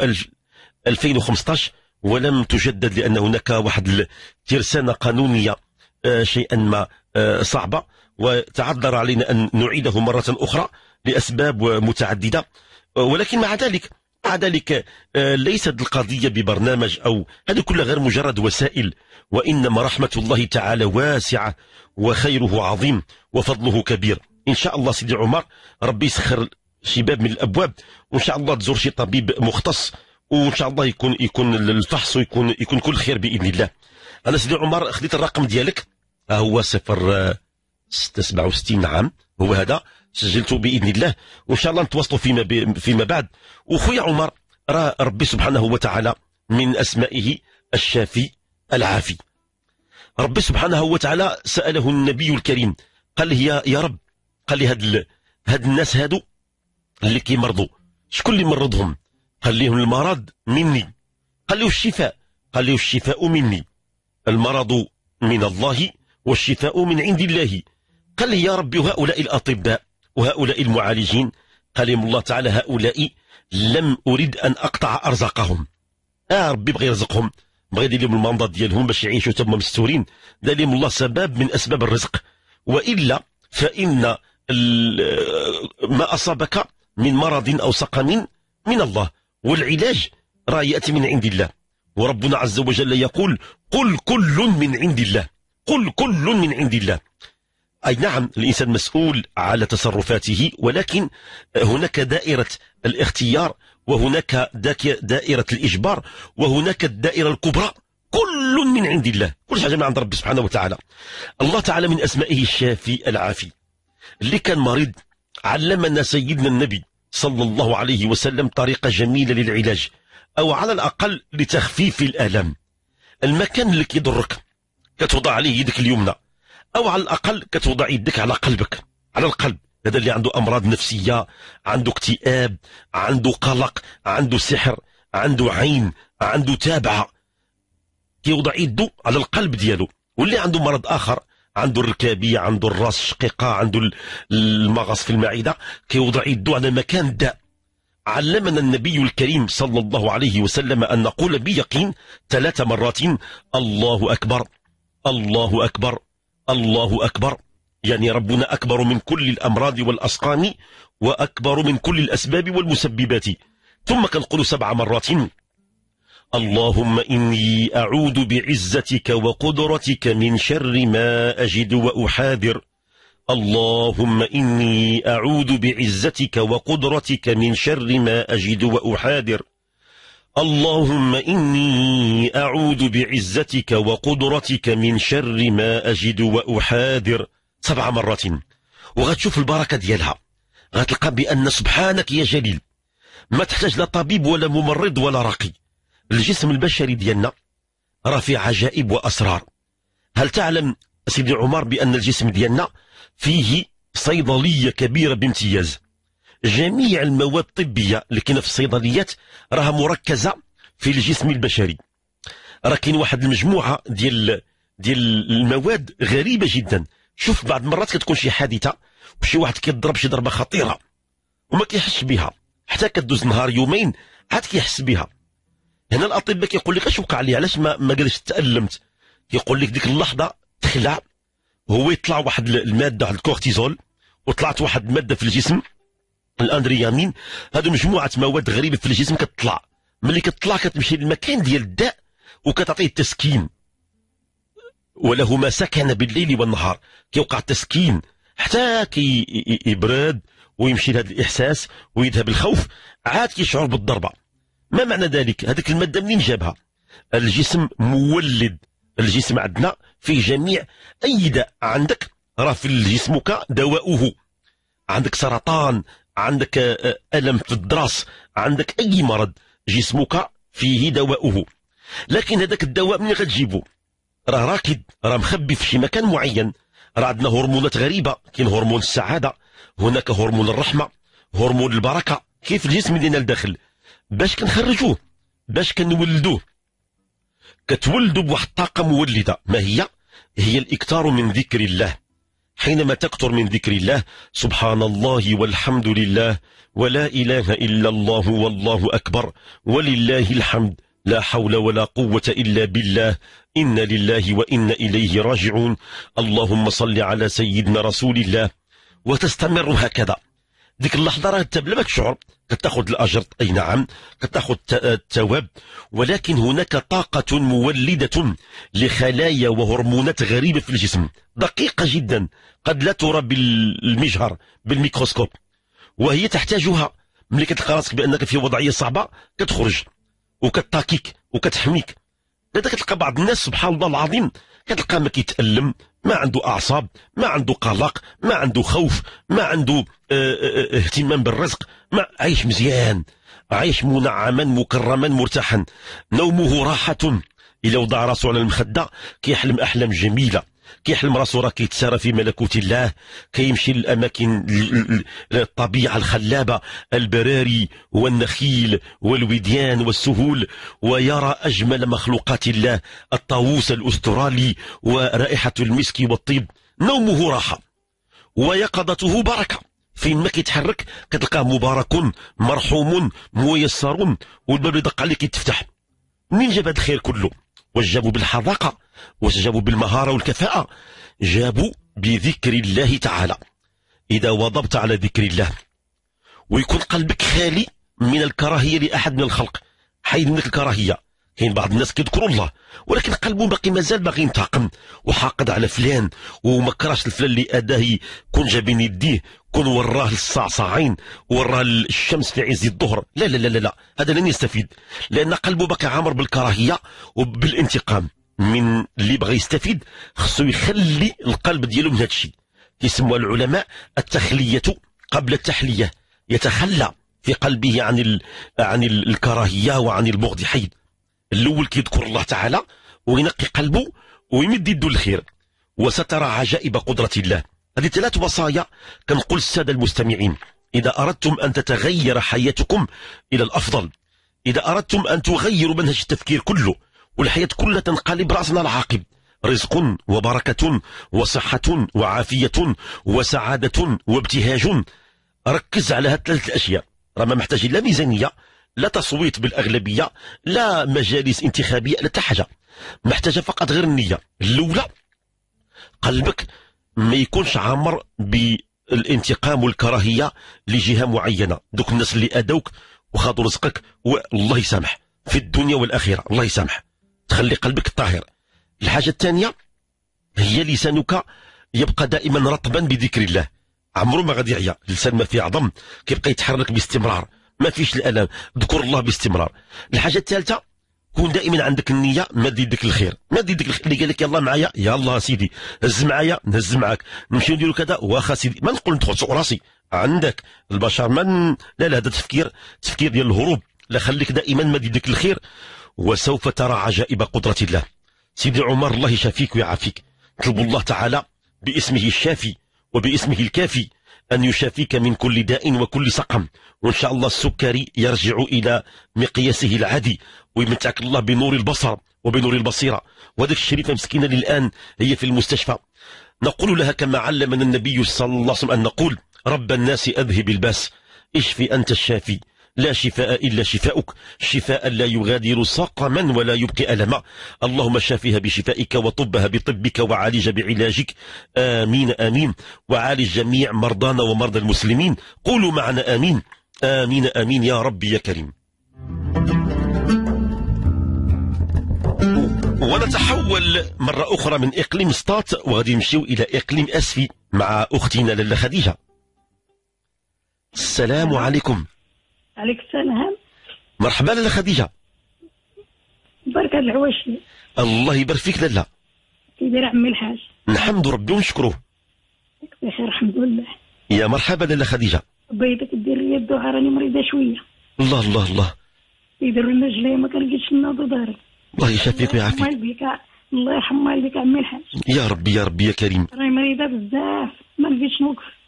2015 ولم تجدد لأن هناك واحد ترسانة قانونية آه، شيئا ما آه، صعبة وتعذر علينا أن نعيده مرة أخرى لأسباب متعددة آه، ولكن مع ذلك مع ذلك ليست القضية ببرنامج أو هذا كله غير مجرد وسائل وإنما رحمة الله تعالى واسعة وخيره عظيم وفضله كبير إن شاء الله سيدي عمر ربي يسخر شباب من الأبواب وإن شاء الله تزور شي طبيب مختص وان شاء الله يكون يكون الفحص ويكون يكون كل خير باذن الله انا سيدي عمر خديت الرقم ديالك ها هو صفر 67 آه، عام هو هذا سجلته باذن الله وان شاء الله نتواصلوا فيما ب... فيما بعد وخويا عمر راه ربي سبحانه وتعالى من اسمائه الشافي العافي ربي سبحانه وتعالى ساله النبي الكريم قال يا يا رب قال لي هاد ال... هاد الناس هادو اللي كيمرضوا شكون اللي مرضهم قال لهم المرض مني له الشفاء له الشفاء مني المرض من الله والشفاء من عند الله قال لي يا ربي هؤلاء الأطباء وهؤلاء المعالجين قال لهم الله تعالى هؤلاء لم أريد أن أقطع أرزاقهم آه ربي بغي يرزقهم بغي يدير لهم المنضد ديالهم باش يعيشوا تما مستورين دار لهم الله سبب من أسباب الرزق وإلا فإن ما أصابك من مرض أو سقم من الله والعلاج راه يأتي من عند الله وربنا عز وجل يقول قل كل من عند الله قل كل من عند الله أي نعم الإنسان مسؤول على تصرفاته ولكن هناك دائرة الاختيار وهناك دائرة الإجبار وهناك الدائرة الكبرى كل من عند الله كل حاجة من عند ربي سبحانه وتعالى الله تعالى من أسمائه الشافي العافي اللي كان مريض علمنا سيدنا النبي صلى الله عليه وسلم طريقة جميلة للعلاج أو على الأقل لتخفيف الآلام المكان اللي كيضرك كتوضع عليه يدك اليمنى أو على الأقل كتوضع يدك على قلبك على القلب هذا اللي عنده أمراض نفسية عنده اكتئاب عنده قلق عنده سحر عنده عين عنده تابعة كيوضع يده على القلب ديالو واللي عنده مرض آخر عنده الركابيه عنده الراس الشقيقه عنده المغص في المعده كيوضع يده على مكان داء علمنا النبي الكريم صلى الله عليه وسلم أن نقول بيقين ثلاث مرات الله أكبر الله أكبر الله أكبر يعني ربنا أكبر من كل الأمراض والأسقام وأكبر من كل الأسباب والمسببات ثم كنقول سبع مرات اللهم إني أعوذ بعزتك وقدرتك من شر ما أجد وأحاذر اللهم إني أعوذ بعزتك وقدرتك من شر ما أجد وأحاذر اللهم إني أعوذ بعزتك وقدرتك من شر ما أجد وأحاذر سبع مرات وغتشوف البركة ديالها غتلقى بأن سبحانك يا جليل ما تحتاج لا طبيب ولا ممرض ولا رقي الجسم البشري ديالنا راه فيه عجائب واسرار هل تعلم سيدي عمر بان الجسم ديالنا فيه صيدليه كبيره بامتياز جميع المواد الطبيه اللي كاينه في الصيدليات راها مركزه في الجسم البشري راه كاين واحد المجموعه ديال ديال المواد غريبه جدا شوف بعض المرات كتكون شي حادثه وشي واحد كيضرب شي ضربه خطيره وما كيحسش بها حتى كدوز نهار يومين عاد كيحس بها هنا الاطباء كيقول لك اش وقع لي علاش ما, ما قالش تالمت كيقول لك ديك اللحظه تخلع هو يطلع واحد الماده واحد الكورتيزول وطلعت واحد الماده في الجسم الاندريامين هادو مجموعه مواد غريبه في الجسم كتطلع ملي كتطلع كتمشي للمكان ديال الداء وكتعطيه التسكين وله ما سكن بالليل والنهار كيوقع التسكين حتى كيبرد كي ويمشي لهذا الاحساس ويذهب الخوف عاد كيشعر بالضربه ما معنى ذلك هذيك الماده منين جابها الجسم مولد الجسم عندنا فيه جميع اي داء عندك راه في جسمك دواؤه عندك سرطان عندك آه، الم في الضراس عندك اي مرض جسمك فيه دواؤه لكن هذاك الدواء منين غتجيبو راه راكد راه مخبي في شي مكان معين راه عندنا هرمونات غريبه كاين هرمون السعاده هناك هرمون الرحمه هرمون البركه كيف الجسم ديالنا لداخل باش كنخرجوه باش كنولدوه كتولدوا بواحد الطاقة مولدة ما هي هي الإكثار من ذكر الله حينما تكثر من ذكر الله سبحان الله والحمد لله ولا إله إلا الله والله أكبر ولله الحمد لا حول ولا قوة إلا بالله إن لله وإن إليه راجعون اللهم صل على سيدنا رسول الله وتستمر هكذا ديك اللحظة راه انت بلا ما تشعر كتاخذ الاجر اي نعم كتاخذ الثواب ولكن هناك طاقه مولده لخلايا وهرمونات غريبه في الجسم دقيقه جدا قد لا ترى بالمجهر بالميكروسكوب وهي تحتاجها ملي كتلقى راسك بانك في وضعيه صعبه كتخرج وكتاكيك وكتحميك لذا كتلقى بعض الناس سبحان الله العظيم كتلقى ما كيتالم ما عنده أعصاب ما عنده قلق ما عنده خوف ما عنده آه، آه، آه، اهتمام بالرزق ما عايش مزيان عايش منعما مكرما مرتاحا نومه راحة إلى وضع راسه على المخدة كيحلم أحلام جميلة كيحلم راسو راه كيتسارى في ملكوت الله كيمشي للاماكن الطبيعه الخلابه البراري والنخيل والوديان والسهول ويرى اجمل مخلوقات الله الطاووس الاسترالي ورائحه المسك والطيب نومه راحه ويقظته بركه فين ما كيتحرك كتلقاه مبارك مرحوم ميسر والباب اللي دق عليه كيتفتح منين جاب هذا الخير كله وجابوا بالحذاقه واش جابوا بالمهارة والكفاءة جابوا بذكر الله تعالى إذا وضبت على ذكر الله ويكون قلبك خالي من الكراهية لأحد من الخلق حيد منك الكراهية كاين بعض الناس كيذكروا الله ولكن قلبه باقي مازال باقي ينتقم وحاقد على فلان وما كراش الفلان اللي اداه كون جا بين يديه كون وراه الصعصعين وراه الشمس في عز الظهر لا لا لا لا, لا. هذا لن يستفيد لان قلبه باقي عامر بالكراهيه وبالانتقام من اللي بغى يستفيد خصو يخلي القلب ديالو من هذا الشيء كيسموها العلماء التخلية قبل التحلية يتخلى في قلبه عن ال... عن الكراهية وعن البغض حيد الأول كيذكر الله تعالى وينقي قلبه ويمد يده للخير وسترى عجائب قدرة الله هذه ثلاث وصايا كنقول السادة المستمعين إذا أردتم أن تتغير حياتكم إلى الأفضل إذا أردتم أن تغيروا منهج التفكير كله والحياة كلها تنقلب رأسنا العاقب رزق وبركة وصحة وعافية وسعادة وابتهاج ركز على هالثلاث الأشياء راه ما محتاجين لا ميزانية لا تصويت بالأغلبية لا مجالس انتخابية لا حاجة محتاجة فقط غير النية الأولى قلبك ما يكونش عامر بالانتقام والكراهية لجهة معينة دوك الناس اللي أدوك وخاضوا رزقك والله يسامح في الدنيا والآخرة الله يسامح تخلي قلبك طاهر الحاجة الثانية هي لسانك يبقى دائما رطبا بذكر الله عمره ما غادي يعيا لسان ما فيه عظم كيبقى يتحرك باستمرار ما فيش الالم ذكر الله باستمرار الحاجه الثالثه كون دائما عندك النيه مد يدك الخير مد يدك الخير اللي قال لك يلا معايا يلا سيدي هز معايا نهز معاك نمشي نديرو كذا واخا سيدي ما نقول ندخل سوق راسي عندك البشر من لا لا هذا تفكير تفكير ديال الهروب لا خليك دائما مد يدك الخير وسوف ترى عجائب قدرة الله سيدي عمر الله يشافيك ويعافيك اطلب الله تعالى باسمه الشافي وباسمه الكافي أن يشافيك من كل داء وكل سقم وإن شاء الله السكري يرجع إلى مقياسه العادي ويمتعك الله بنور البصر وبنور البصيرة وهذيك الشريفة مسكينة الآن هي في المستشفى نقول لها كما علمنا النبي صلى الله عليه وسلم أن نقول رب الناس أذهب الباس اشفي أنت الشافي لا شفاء إلا شفاؤك شفاء لا يغادر سقما ولا يبقي ألما اللهم شافها بشفائك وطبها بطبك وعالج بعلاجك آمين آمين وعالج جميع مرضانا ومرضى المسلمين قولوا معنا آمين آمين آمين يا ربي يا كريم ونتحول مرة أخرى من إقليم سطات وغادي نمشيو إلى إقليم أسفي مع أختنا للا خديجة السلام عليكم عليك السلام مرحبا لاله خديجه بركه العواشي الله يبارك فيك لاله كيدير عمي الحاج نحمد ربي ونشكروه بخير الحمد لله يا مرحبا لاله خديجه بيضك دير لي الدعاء راني مريضه شويه الله الله الله يديروا لنا جلايه ما كنلقيتش النهضه داري الله يشافيك ويعافيك الله يرحم والديك الله عمي الحاج يا ربي يا ربي يا كريم راني مريضه بزاف ما لقيتش نوقف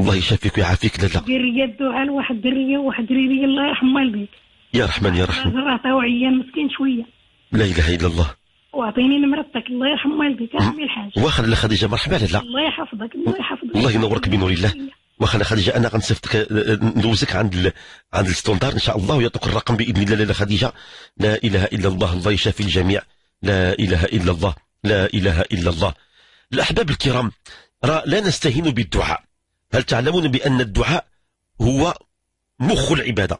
الله يشافيك ويعافيك لالا دير الدعاء لواحد واحد الدريه واحد الريريه الله يرحمها والديك يا رحمن يا رحمن راه عيان مسكين شويه لا اله الا الله واعطيني نمرتك الله يرحم والديك امي الحاج واخا لالا خديجه مرحبا لالا الله يحفظك الله يحفظك الله ينورك بنور الله واخا خديجه انا غنصيفطك آه، آه، ندوزك عند ال... عند الستوندار ان شاء الله ويعطوك الرقم باذن الله لالا خديجه لا اله الا الله الله يشافي الجميع لا اله الا الله لا اله الا الله الاحباب الكرام راه لا نستهين بالدعاء هل تعلمون بأن الدعاء هو مخ العبادة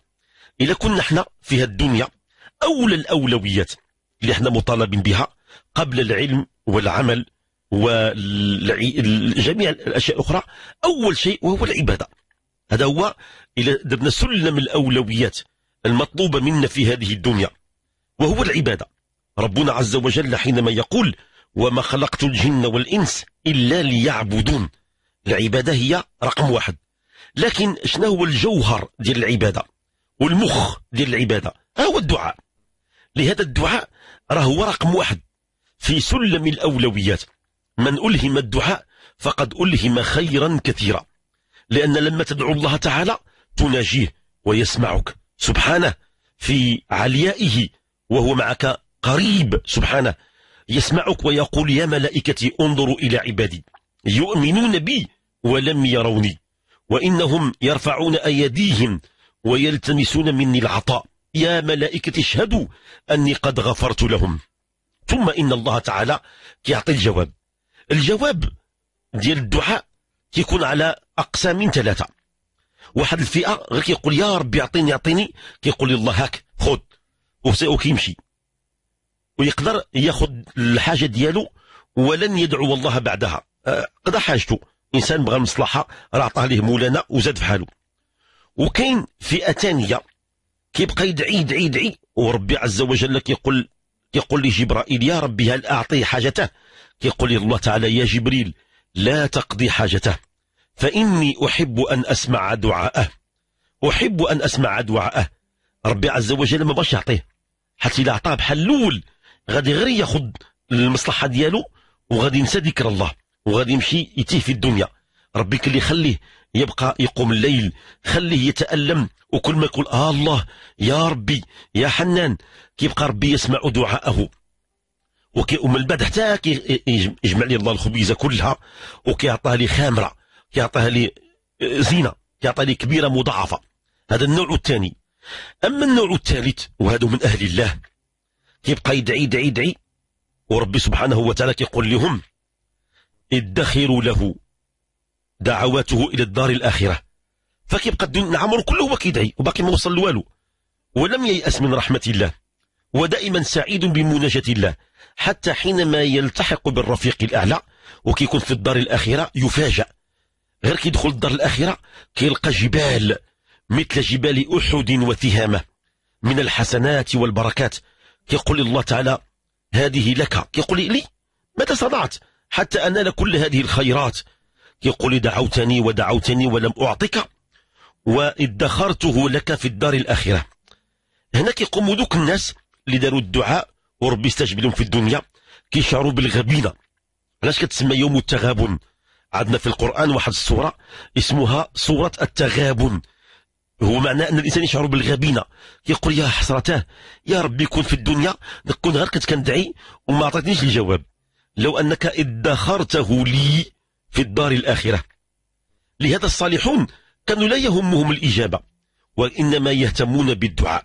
إذا كنا احنا في هذه الدنيا أولى الأولويات اللي احنا مطالبين بها قبل العلم والعمل وجميع الأشياء الأخرى أول شيء وهو العبادة هذا هو إذا درنا سلم الأولويات المطلوبة منا في هذه الدنيا وهو العبادة ربنا عز وجل حينما يقول وما خلقت الجن والإنس إلا ليعبدون العبادة هي رقم واحد لكن شنو هو الجوهر ديال العبادة والمخ ديال العبادة ها هو الدعاء لهذا الدعاء راه هو رقم واحد في سلم الأولويات من ألهم الدعاء فقد ألهم خيرا كثيرا لأن لما تدعو الله تعالى تناجيه ويسمعك سبحانه في عليائه وهو معك قريب سبحانه يسمعك ويقول يا ملائكتي انظروا إلى عبادي يؤمنون بي ولم يروني وإنهم يرفعون أيديهم ويلتمسون مني العطاء يا ملائكة اشهدوا أني قد غفرت لهم ثم إن الله تعالى كيعطي الجواب الجواب ديال الدعاء كيكون على أقسام من ثلاثة واحد الفئة غير كيقول يا ربي أعطيني أعطيني كيقول الله هاك خد وكيمشي ويقدر ياخذ الحاجة ديالو ولن يدعو الله بعدها قضى حاجته انسان بغى المصلحه راه عطاه ليه مولانا وزاد في حاله وكاين فئه ثانيه كيبقى يدعي يدعي يدعي وربي عز وجل كيقول كيقول لجبرائيل يا ربي هل اعطيه حاجته كيقول الله تعالى يا جبريل لا تقضي حاجته فاني احب ان اسمع دعاءه احب ان اسمع دعاءه ربي عز وجل ما باش يعطيه حتى الا عطاه بحال الاول غادي غير ياخذ المصلحه ديالو وغادي ينسى ذكر الله وغادي يمشي يتيه في الدنيا ربي اللي خليه يبقى يقوم الليل خليه يتألم وكل ما يقول آه الله يا ربي يا حنان كيبقى ربي يسمع دعاءه ومن بعد حتى يجمع لي الله الخبيزه كلها وكيعطيها لي خامره كيعطيها لي آه، زينه كيعطيها لي كبيره مضاعفه هذا النوع الثاني اما النوع الثالث وهذا من اهل الله كيبقى يدعي يدعي يدعي وربي سبحانه وتعالى كيقول لهم ادخروا له دعواته الى الدار الاخره فكيبقى الدنيا عمره كله هو كيدعي وباقي ما وصل والو ولم ييأس من رحمه الله ودائما سعيد بمناجاه الله حتى حينما يلتحق بالرفيق الاعلى وكيكون في الدار الاخره يفاجأ غير كيدخل الدار الاخره كيلقى جبال مثل جبال احد وتهامه من الحسنات والبركات كيقول الله تعالى هذه لك كيقول لي ماذا صنعت حتى أنال كل هذه الخيرات يقول دعوتني ودعوتني ولم أعطك وادخرته لك في الدار الآخرة هناك يقوم دوك الناس اللي داروا الدعاء وربي يستجبلهم في الدنيا كيشعروا بالغبينة علاش كتسمى يوم التغابن عندنا في القرآن واحد السورة اسمها سورة التغابن هو معناه أن الإنسان يشعر بالغبينة يقول يا حسرته يا ربي كون في الدنيا كنت غير كنت كندعي وما عطيتنيش الجواب لو أنك ادخرته لي في الدار الآخرة لهذا الصالحون كانوا لا يهمهم الإجابة وإنما يهتمون بالدعاء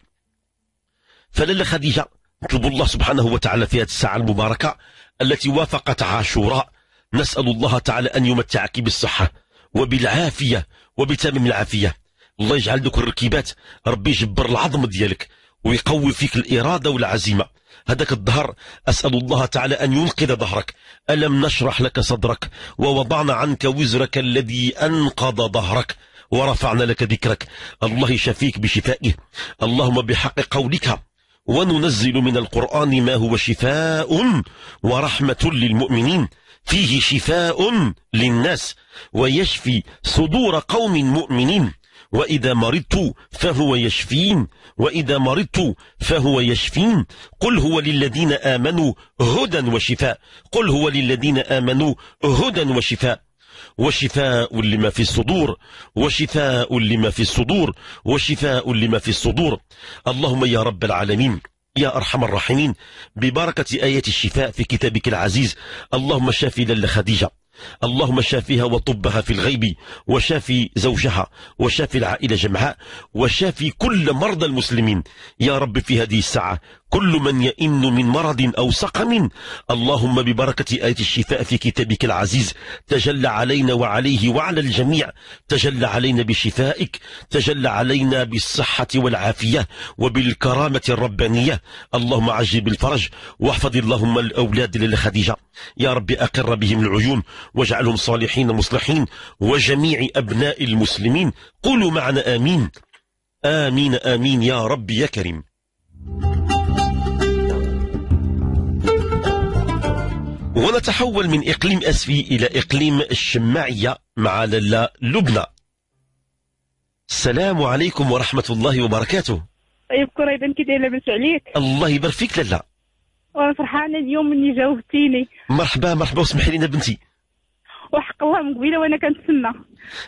فللا خديجة نطلب الله سبحانه وتعالى في هذه الساعة المباركة التي وافقت عاشوراء نسأل الله تعالى أن يمتعك بالصحة وبالعافية وبتمام العافية الله يجعل لك الركيبات ربي يجبر العظم ديالك ويقوي فيك الإرادة والعزيمة هذاك الظهر أسأل الله تعالى أن ينقذ ظهرك ألم نشرح لك صدرك ووضعنا عنك وزرك الذي أنقض ظهرك ورفعنا لك ذكرك الله يشفيك بشفائه اللهم بحق قولك وننزل من القرآن ما هو شفاء ورحمة للمؤمنين فيه شفاء للناس ويشفي صدور قوم مؤمنين وإذا مرضت فهو يشفين وإذا مرضت فهو يشفين قل هو للذين آمنوا هدى وشفاء قل هو للذين آمنوا هدى وشفاء وشفاء لما في الصدور وشفاء لما في الصدور وشفاء لما في الصدور اللهم يا رب العالمين يا أرحم الراحمين ببركة آية الشفاء في كتابك العزيز اللهم شافي للخديجة خديجة اللهم شافيها وطبها في الغيب وشافي زوجها وشافي العائلة جمعاء وشافي كل مرضى المسلمين يا رب في هذه الساعة كل من يئن من مرض أو سقم اللهم ببركة آية الشفاء في كتابك العزيز تجل علينا وعليه وعلى الجميع تجل علينا بشفائك تجل علينا بالصحة والعافية وبالكرامة الربانية اللهم عجل بالفرج واحفظ اللهم الأولاد للخديجة يا رب أقر بهم العيون واجعلهم صالحين مصلحين وجميع أبناء المسلمين قولوا معنا آمين آمين آمين يا رب يا كريم ونتحول من إقليم أسفي إلى إقليم الشماعية مع للا لبنى السلام عليكم ورحمة الله وبركاته طيب كريبا كي داير لاباس عليك الله يبارك فيك للا وانا فرحانة اليوم مني جاوبتيني مرحبا مرحبا وسمحي لينا بنتي وحق الله من قبيله وانا كنتسنى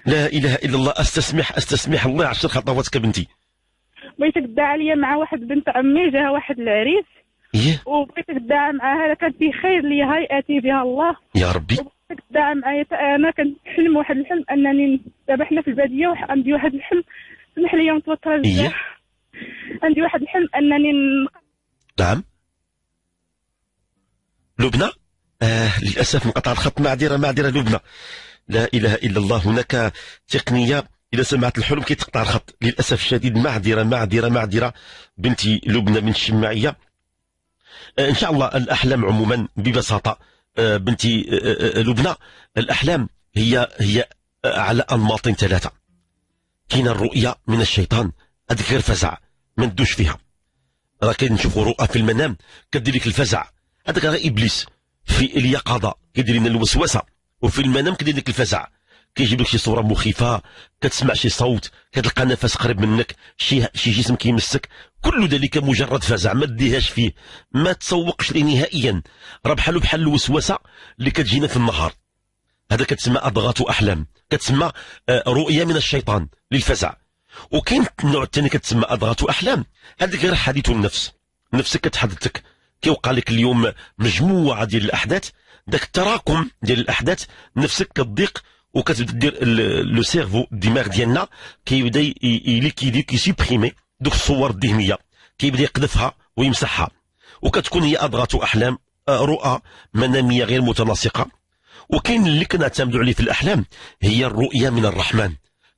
لا اله الا الله استسمح استسمح الله يعشر خطواتك بنتي بغيتك تدعى عليا مع واحد بنت عمي جاها واحد العريس إيه؟ وبغيتك تدعى معاها كانت في خير لي هاي اتي بها الله يا ربي وبغيتك آه، تدعى معايا آه، انا كنحلم واحد الحلم انني دابا حنا في الباديه عندي واحد الحلم سمح لي متوتره إيه. بزاف عندي واحد الحلم انني نعم لبنى آه للاسف انقطع الخط معذره معذره لبنى لا اله الا الله هناك تقنيه اذا سمعت الحلم كيتقطع الخط للاسف الشديد معذره معذره معذره بنتي لبنى من الشماعيه ان شاء الله الاحلام عموما ببساطه آه، بنتي آه، آه، لبنى الاحلام هي هي على انماط ثلاثه كاينه الرؤيه من الشيطان هذيك غير فزع ما ندوش فيها راه كنشوفوا رؤى في المنام كدير لك الفزع هذاك غير ابليس في اليقظه كيدير لنا الوسوسه وفي المنام كيدير لك الفزع كيجيب لك شي صوره مخيفه كتسمع شي صوت كتلقى نفس قريب منك شي شي جسم كيمسك كل ذلك مجرد فزع ما ديهاش فيه ما تسوقش ليه نهائيا راه بحالو بحال الوسوسه اللي كتجينا في النهار هذا كتسمى اضغاط احلام كتسمى آه، رؤيه من الشيطان للفزع وكاين النوع الثاني كتسمى اضغاط احلام هذا غير حديث النفس نفسك كتحدثك كيوقع لك اليوم مجموعه ديال الاحداث داك التراكم ديال الاحداث نفسك كتضيق وكتدير لو سيرفو الدماغ ديالنا كيبدا يليكيدي كيسيبريمي دوك الصور الذهنيه كيبدا يقذفها ويمسحها وكتكون هي اضغط احلام رؤى مناميه غير متناسقه وكاين اللي كنعتمدوا عليه في الاحلام هي الرؤيه من الرحمن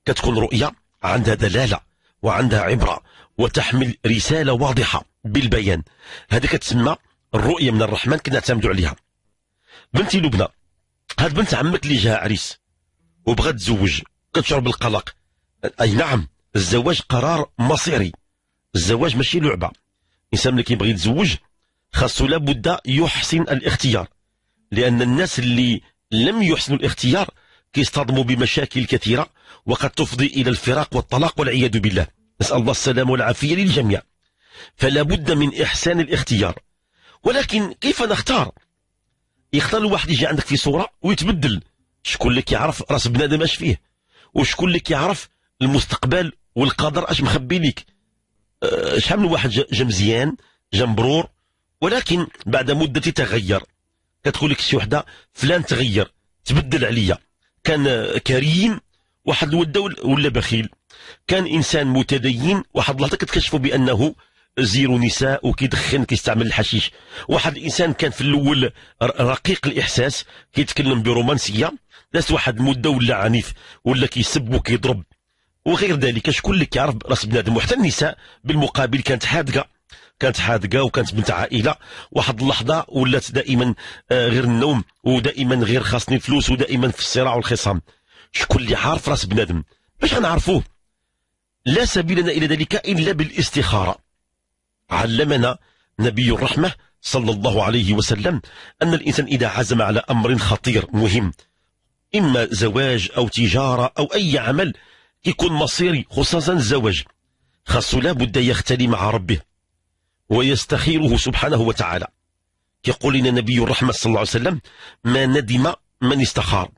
كتكون رؤيه عندها دلاله وعندها عبره وتحمل رساله واضحه بالبيان هذه كتسمى الرؤيه من الرحمن كنعتمدوا عليها بنتي لبنى هاد بنت عمك اللي جاها عريس وبغى تزوج كتشعر بالقلق اي نعم الزواج قرار مصيري الزواج ماشي لعبه الانسان اللي كيبغي يتزوج خاصو لابد يحسن الاختيار لان الناس اللي لم يحسنوا الاختيار كيصطدموا بمشاكل كثيره وقد تفضي الى الفراق والطلاق والعياذ بالله نسال الله السلامه والعافيه للجميع فلا بد من احسان الاختيار ولكن كيف نختار يختار الواحد يجي عندك في صوره ويتبدل شكون اللي كيعرف راس بنادم اش فيه وشكون اللي كيعرف المستقبل والقدر اش مخبي ليك أه، شحال من واحد جا مزيان جا مبرور ولكن بعد مده تغير كتقول لك شي وحده فلان تغير تبدل عليا كان كريم واحد الوده ولا بخيل كان انسان متدين واحد اللحظه كتكشفوا بانه زيرو نساء وكيدخن كيستعمل الحشيش واحد الانسان كان في الاول رقيق الاحساس كيتكلم برومانسيه ناس واحد مده ولا عنيف ولا كيسب وكيضرب وغير ذلك شكون اللي كيعرف راس بنادم وحتى النساء بالمقابل كانت حادقه كانت حادقه وكانت بنت عائله واحد اللحظه ولات دائما آه، غير النوم ودائما غير خاصني فلوس ودائما في الصراع والخصام شكون اللي عارف راس بنادم باش غنعرفوه لا سبيلنا الى ذلك الا بالاستخاره علمنا نبي الرحمه صلى الله عليه وسلم ان الانسان اذا عزم على امر خطير مهم إما زواج أو تجارة أو أي عمل يكون مصيري خصوصا الزواج خاصه لابد يختلي مع ربه ويستخيره سبحانه وتعالى يقول لنا نبي الرحمة صلى الله عليه وسلم ما ندم من استخار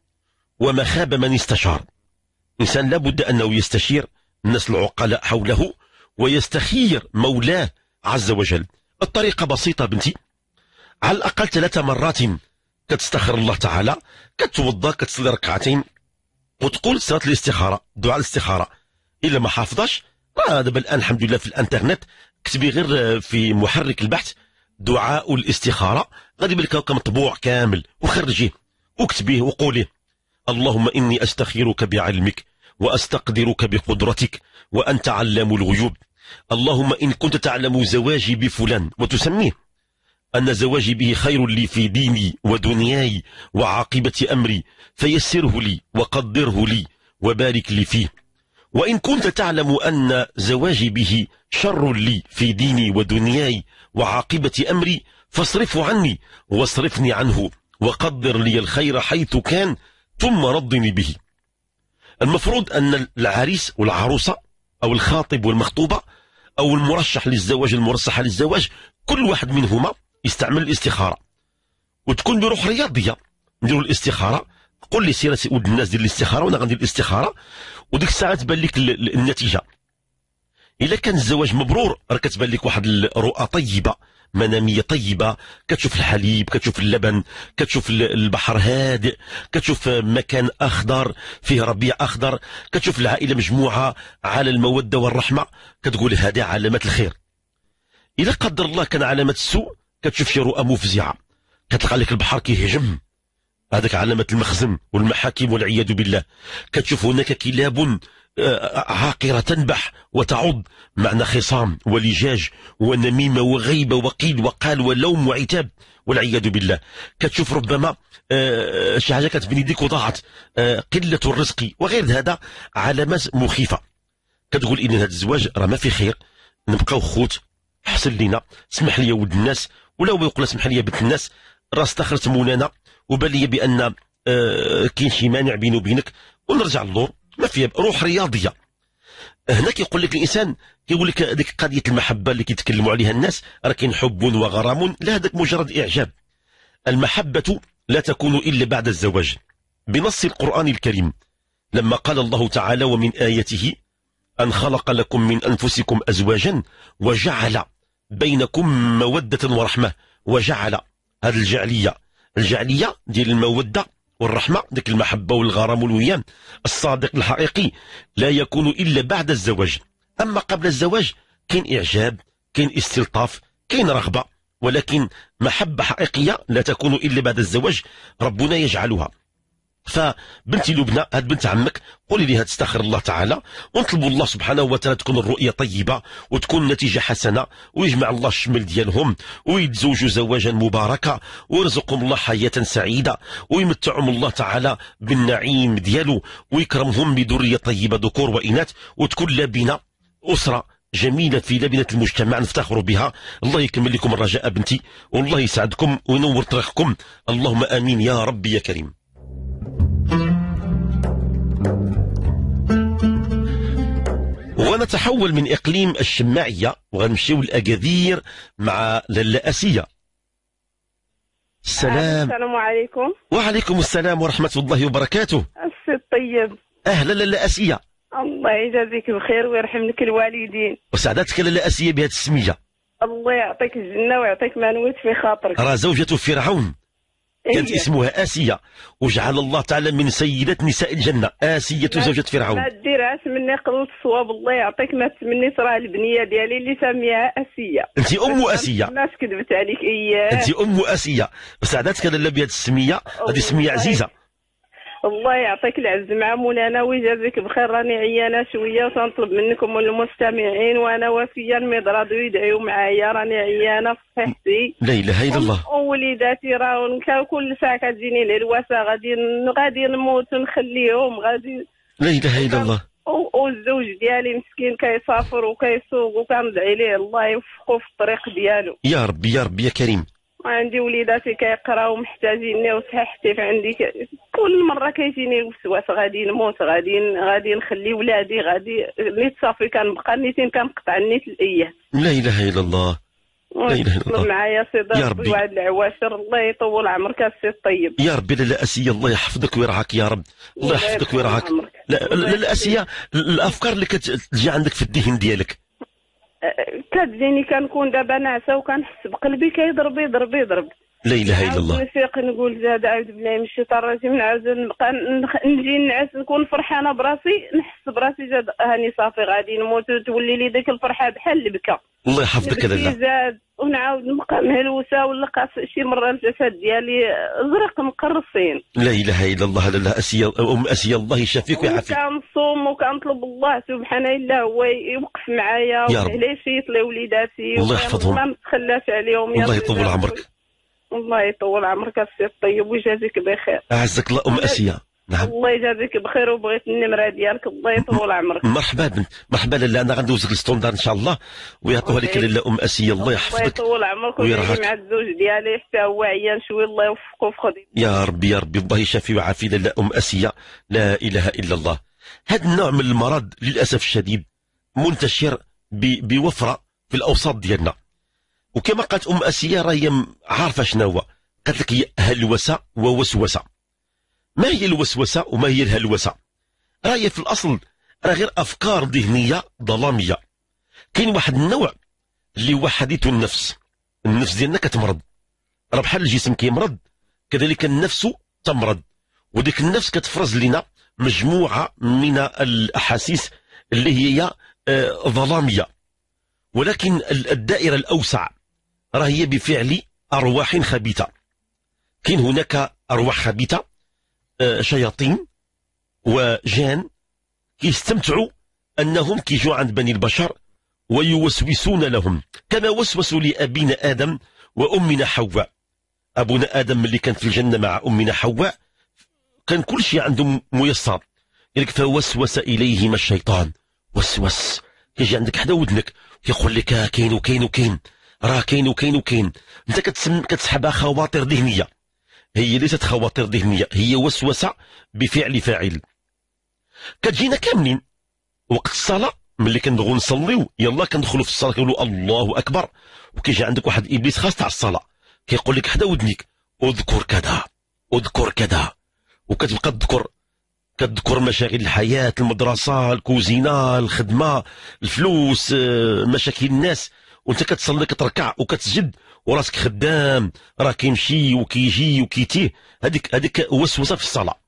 وما خاب من استشار إنسان لابد أنه يستشير الناس العقلاء حوله ويستخير مولاه عز وجل الطريقة بسيطة بنتي على الأقل ثلاث مرات كتستخر الله تعالى كتوضا كتصلي ركعتين وتقول صلاه الاستخاره دعاء الاستخاره الا ما حافظاش راه دابا الان الحمد لله في الانترنت كتبي غير في محرك البحث دعاء الاستخاره غادي يبان لك مطبوع كامل وخرجيه وكتبيه وقوليه اللهم اني استخيرك بعلمك واستقدرك بقدرتك وانت علام الغيوب اللهم ان كنت تعلم زواجي بفلان وتسميه أن زواجي به خير لي في ديني ودنياي وعاقبة أمري فيسره لي وقدره لي وبارك لي فيه وإن كنت تعلم أن زواجي به شر لي في ديني ودنياي وعاقبة أمري فاصرفه عني واصرفني عنه وقدر لي الخير حيث كان ثم رضني به المفروض أن العريس والعروسة أو الخاطب والمخطوبة أو المرشح للزواج المرشحة للزواج كل واحد منهما يستعمل الاستخاره وتكون بروح رياضيه نديروا الاستخاره قول لي سير ود الناس دير الاستخاره وانا غندير الاستخاره وديك الساعه تبان لك النتيجه الا كان الزواج مبرور راه كتبان لك واحد الرؤى طيبه مناميه طيبه كتشوف الحليب كتشوف اللبن كتشوف البحر هادئ كتشوف مكان اخضر فيه ربيع اخضر كتشوف العائله مجموعه على الموده والرحمه كتقول هذا علامات الخير الا قدر الله كان علامات السوء كتشوف شي رؤى مفزعه كتلقى لك البحر كيهجم هذاك علامه المخزن والمحاكم والعياذ بالله كتشوف هناك كلاب آه، عاقرة تنبح وتعض معنى خصام ولجاج ونميمة وغيبة وقيل وقال ولوم وعتاب والعياذ بالله كتشوف ربما آه، شي حاجة كتبني ديك يديك وضاعت آه، قلة الرزق وغير هذا علامات مخيفة كتقول إن هذا الزواج راه ما في خير نبقاو خوت حسن لينا سمح لي يا ود الناس ولا هو يقول اسمح لي بنت الناس راه استخرت مولانا وبان لي بان آه كاين شي مانع بيني وبينك ونرجع للور ما فيها روح رياضيه هنا كيقول لك الانسان كيقول لك هذيك قضيه المحبه اللي كيتكلموا عليها الناس راه كاين حب وغرام لا هذاك مجرد اعجاب المحبه لا تكون الا بعد الزواج بنص القران الكريم لما قال الله تعالى ومن اياته ان خلق لكم من انفسكم ازواجا وجعل بينكم مودة ورحمة وجعل هذه الجعلية الجعلية ديال المودة والرحمة ديك المحبة والغرام والوئام الصادق الحقيقي لا يكون إلا بعد الزواج أما قبل الزواج كاين إعجاب كاين استلطاف كاين رغبة ولكن محبة حقيقية لا تكون إلا بعد الزواج ربنا يجعلها فبنتي لبنى هاد بنت عمك قولي لها تستخر الله تعالى ونطلبوا الله سبحانه وتعالى تكون الرؤية طيبة وتكون النتيجة حسنة ويجمع الله الشمل ديالهم ويتزوجوا زواجا مباركا ويرزقهم الله حياة سعيدة ويمتعهم الله تعالى بالنعيم ديالو ويكرمهم بذرية طيبة ذكور وإناث وتكون لابنة أسرة جميلة في لبنة المجتمع نفتخر بها الله يكمل لكم الرجاء بنتي والله يسعدكم وينور طريقكم اللهم آمين يا ربي يا كريم ونتحول من إقليم الشماعية وغنمشيو لأكادير مع لالا أسية السلام السلام عليكم وعليكم السلام ورحمة الله وبركاته السي الطيب أهلا لالا أسية الله يجازيك بخير ويرحم لك الوالدين وسعدتك لالا أسية بهذه السمية الله يعطيك الجنة ويعطيك ما نويت في خاطرك راه زوجة فرعون كانت هي. اسمها آسية وجعل الله تعالى من سيدات نساء الجنة آسية زوجة فرعون ما ديرهاش مني قلت صواب الله يعطيك ما تمنيت راه البنية ديالي اللي سميها آسية أنت أم آسية ما كذبت عليك إياه أنت أم آسية سعدتك لالا بهذه السمية هذه سمية طيب. عزيزة الله يعطيك العز مع مولانا ويجازيك بخير راني عيانه شويه وتنطلب منكم والمستمعين وانا وفيا المضراد ويدعيوا معايا راني عيانه في صحتي لا اله الا الله ووليداتي راهم كل ساعه كتجيني الهلوسه غادي غادي نموت ونخليهم غادي لا اله الا الله والزوج ديالي مسكين كيسافر وكيسوق وكندعي ليه الله يوفقه في الطريق ديالو يا ربي يا ربي يا كريم وعندي وليداتي كيقراو محتاجيني وصحيحتي فعندي كل مره كيجيني وسواس غادي نموت غادي غادي نخلي ولادي غادي نيت صافي كنبقى نيتين كنقطع نيت الايام لا اله الا الله لا اله الا الله معايا صدق ربي وعد العواشر الله يطول عمرك السي الطيب يا ربي للاسية الله يحفظك ويرعاك يا رب الله يحفظك ويرعاك للاسية الافكار اللي كتجي عندك في الذهن ديالك كتجيني كنكون دابا ناعسه وكنحس بقلبي كيضرب يضرب يضرب لا اله الا الله نفيق نقول زاد عاود بالله من الشيطان الرجيم نعاود نبقى نجي نعس نكون فرحانه براسي نحس براسي زاد هاني صافي غادي نموت وتولي لي ديك الفرحه بحال البكا الله يحفظك هذا زاد ونعاود نبقى مهلوسه قاص شي مره الجسد ديالي زرق مقرصين لا اله الا الله لا اسيا ام اسيا الله يشافيك ويعافيك كنصوم وكنطلب الله سبحانه الا هو يوقف معايا يا رب علاش وليداتي الله يحفظهم ما نتخلاش عليهم الله يطول عمرك الله يطول عمرك السي الطيب ويجازيك بخير اعزك الله ام اسيا نعم الله يجازيك بخير وبغيت النمره ديالك الله يطول عمرك مرحبا بنت مرحبا لاله انا غندوزك الستوندار ان شاء الله ويعطوها لك لاله ام اسيه الله يحفظك الله يطول عمرك ويرحمك مع الزوج ديالي حتى هو عيان شوي الله يوفقه في خدمته يا ربي يا ربي الله يشافي ويعافي لاله ام اسيه لا اله الا الله هذا النوع من المرض للاسف الشديد منتشر بوفره في الاوساط ديالنا وكما قالت ام اسيه راهي عارفه شنو هو قالت لك هي هلوسه ووسوسه ما هي الوسوسه وما هي الهلوسه راهي في الاصل راه غير افكار ذهنيه ظلاميه كاين واحد النوع اللي هو حديث النفس النفس ديالنا كتمرض راه بحال الجسم كيمرض كذلك النفس تمرض وديك النفس كتفرز لنا مجموعه من الاحاسيس اللي هي آه، ظلاميه ولكن الدائره الاوسع راه هي بفعل أرواح خبيثة كاين هناك أرواح خبيثة آه، شياطين وجان كيستمتعوا أنهم كيجوا عند بني البشر ويوسوسون لهم كما وسوسوا لأبينا آدم وأمنا حواء أبونا آدم اللي كان في الجنة مع أمنا حواء كان كل شيء عندهم ميسر يقول لك فوسوس إليهما الشيطان وسوس كيجي عندك حدا ودنك كيقول لك كاين وكاين وكاين راه كاين وكاين وكاين انت كتسم كتسحبها خواطر ذهنيه هي ليست خواطر ذهنيه هي وسوسه بفعل فاعل كتجينا كاملين وقت الصلاه ملي كنبغيو نصليو يلا كندخلوا في الصلاه كنقولوا الله اكبر وكيجي عندك واحد ابليس خاص تاع الصلاه كيقول لك حدا ودنيك اذكر كذا اذكر كذا وكتبقى تذكر كتذكر مشاغل الحياة المدرسة الكوزينة الخدمة الفلوس آه، مشاكل الناس وانت كتصلي كتركع وكتسجد وراسك خدام راه كيمشي وكيجي وكيتيه هذيك هذيك وسوسه في الصلاه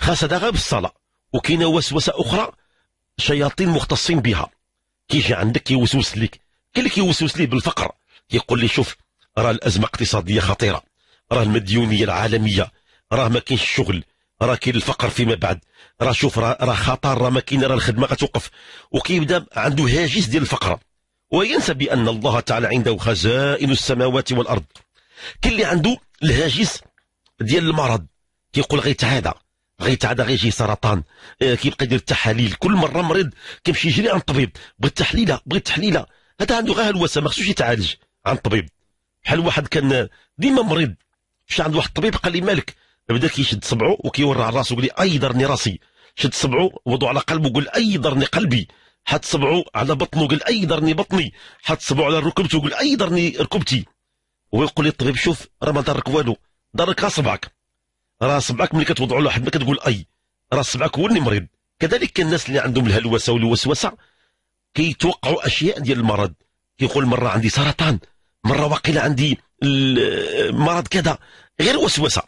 هذا غير بالصلاه وكاينه وسوسه اخرى شياطين مختصين بها كيجي عندك كيوسوس لك كاين اللي كيوسوس ليه بالفقر كيقول لي شوف راه الازمه اقتصاديه خطيره راه المديونيه العالميه راه ما كاينش الشغل راه كاين الفقر فيما بعد راه شوف راه خطر راه ما كاين راه الخدمه غتوقف وكيبدا عنده هاجس ديال الفقر وينسى بأن الله تعالى عنده خزائن السماوات والأرض كاين اللي عنده الهاجس ديال المرض كيقول غيتعادى غيتعادى غيجي سرطان آه، كيبقى يدير التحاليل كل مره مريض كيمشي يجري عند الطبيب بغيت تحليله بغيت تحليله هذا عنده غير هلوسه ما خصوش يتعالج عند الطبيب بحال واحد كان ديما مريض مشى عند واحد الطبيب قال لي مالك بدا كيشد صبعو وكيورع راسو قال لي اي درني راسي شد صبعو وضع على قلبه وقول اي درني قلبي حط صبعه على بطنه قال اي درني بطني حط صبعه على ركبته قال اي درني ركبتي ويقول لي الطبيب شوف راه ما دارك والو دارك راه صبعك راه صبعك ملي كتوضعوا لواحد ما كتقول اي راه صبعك هو اللي مريض كذلك الناس اللي عندهم الهلوسه والوسوسه كيتوقعوا اشياء ديال المرض كيقول مره عندي سرطان مره واقيلا عندي مرض كذا غير وسوسه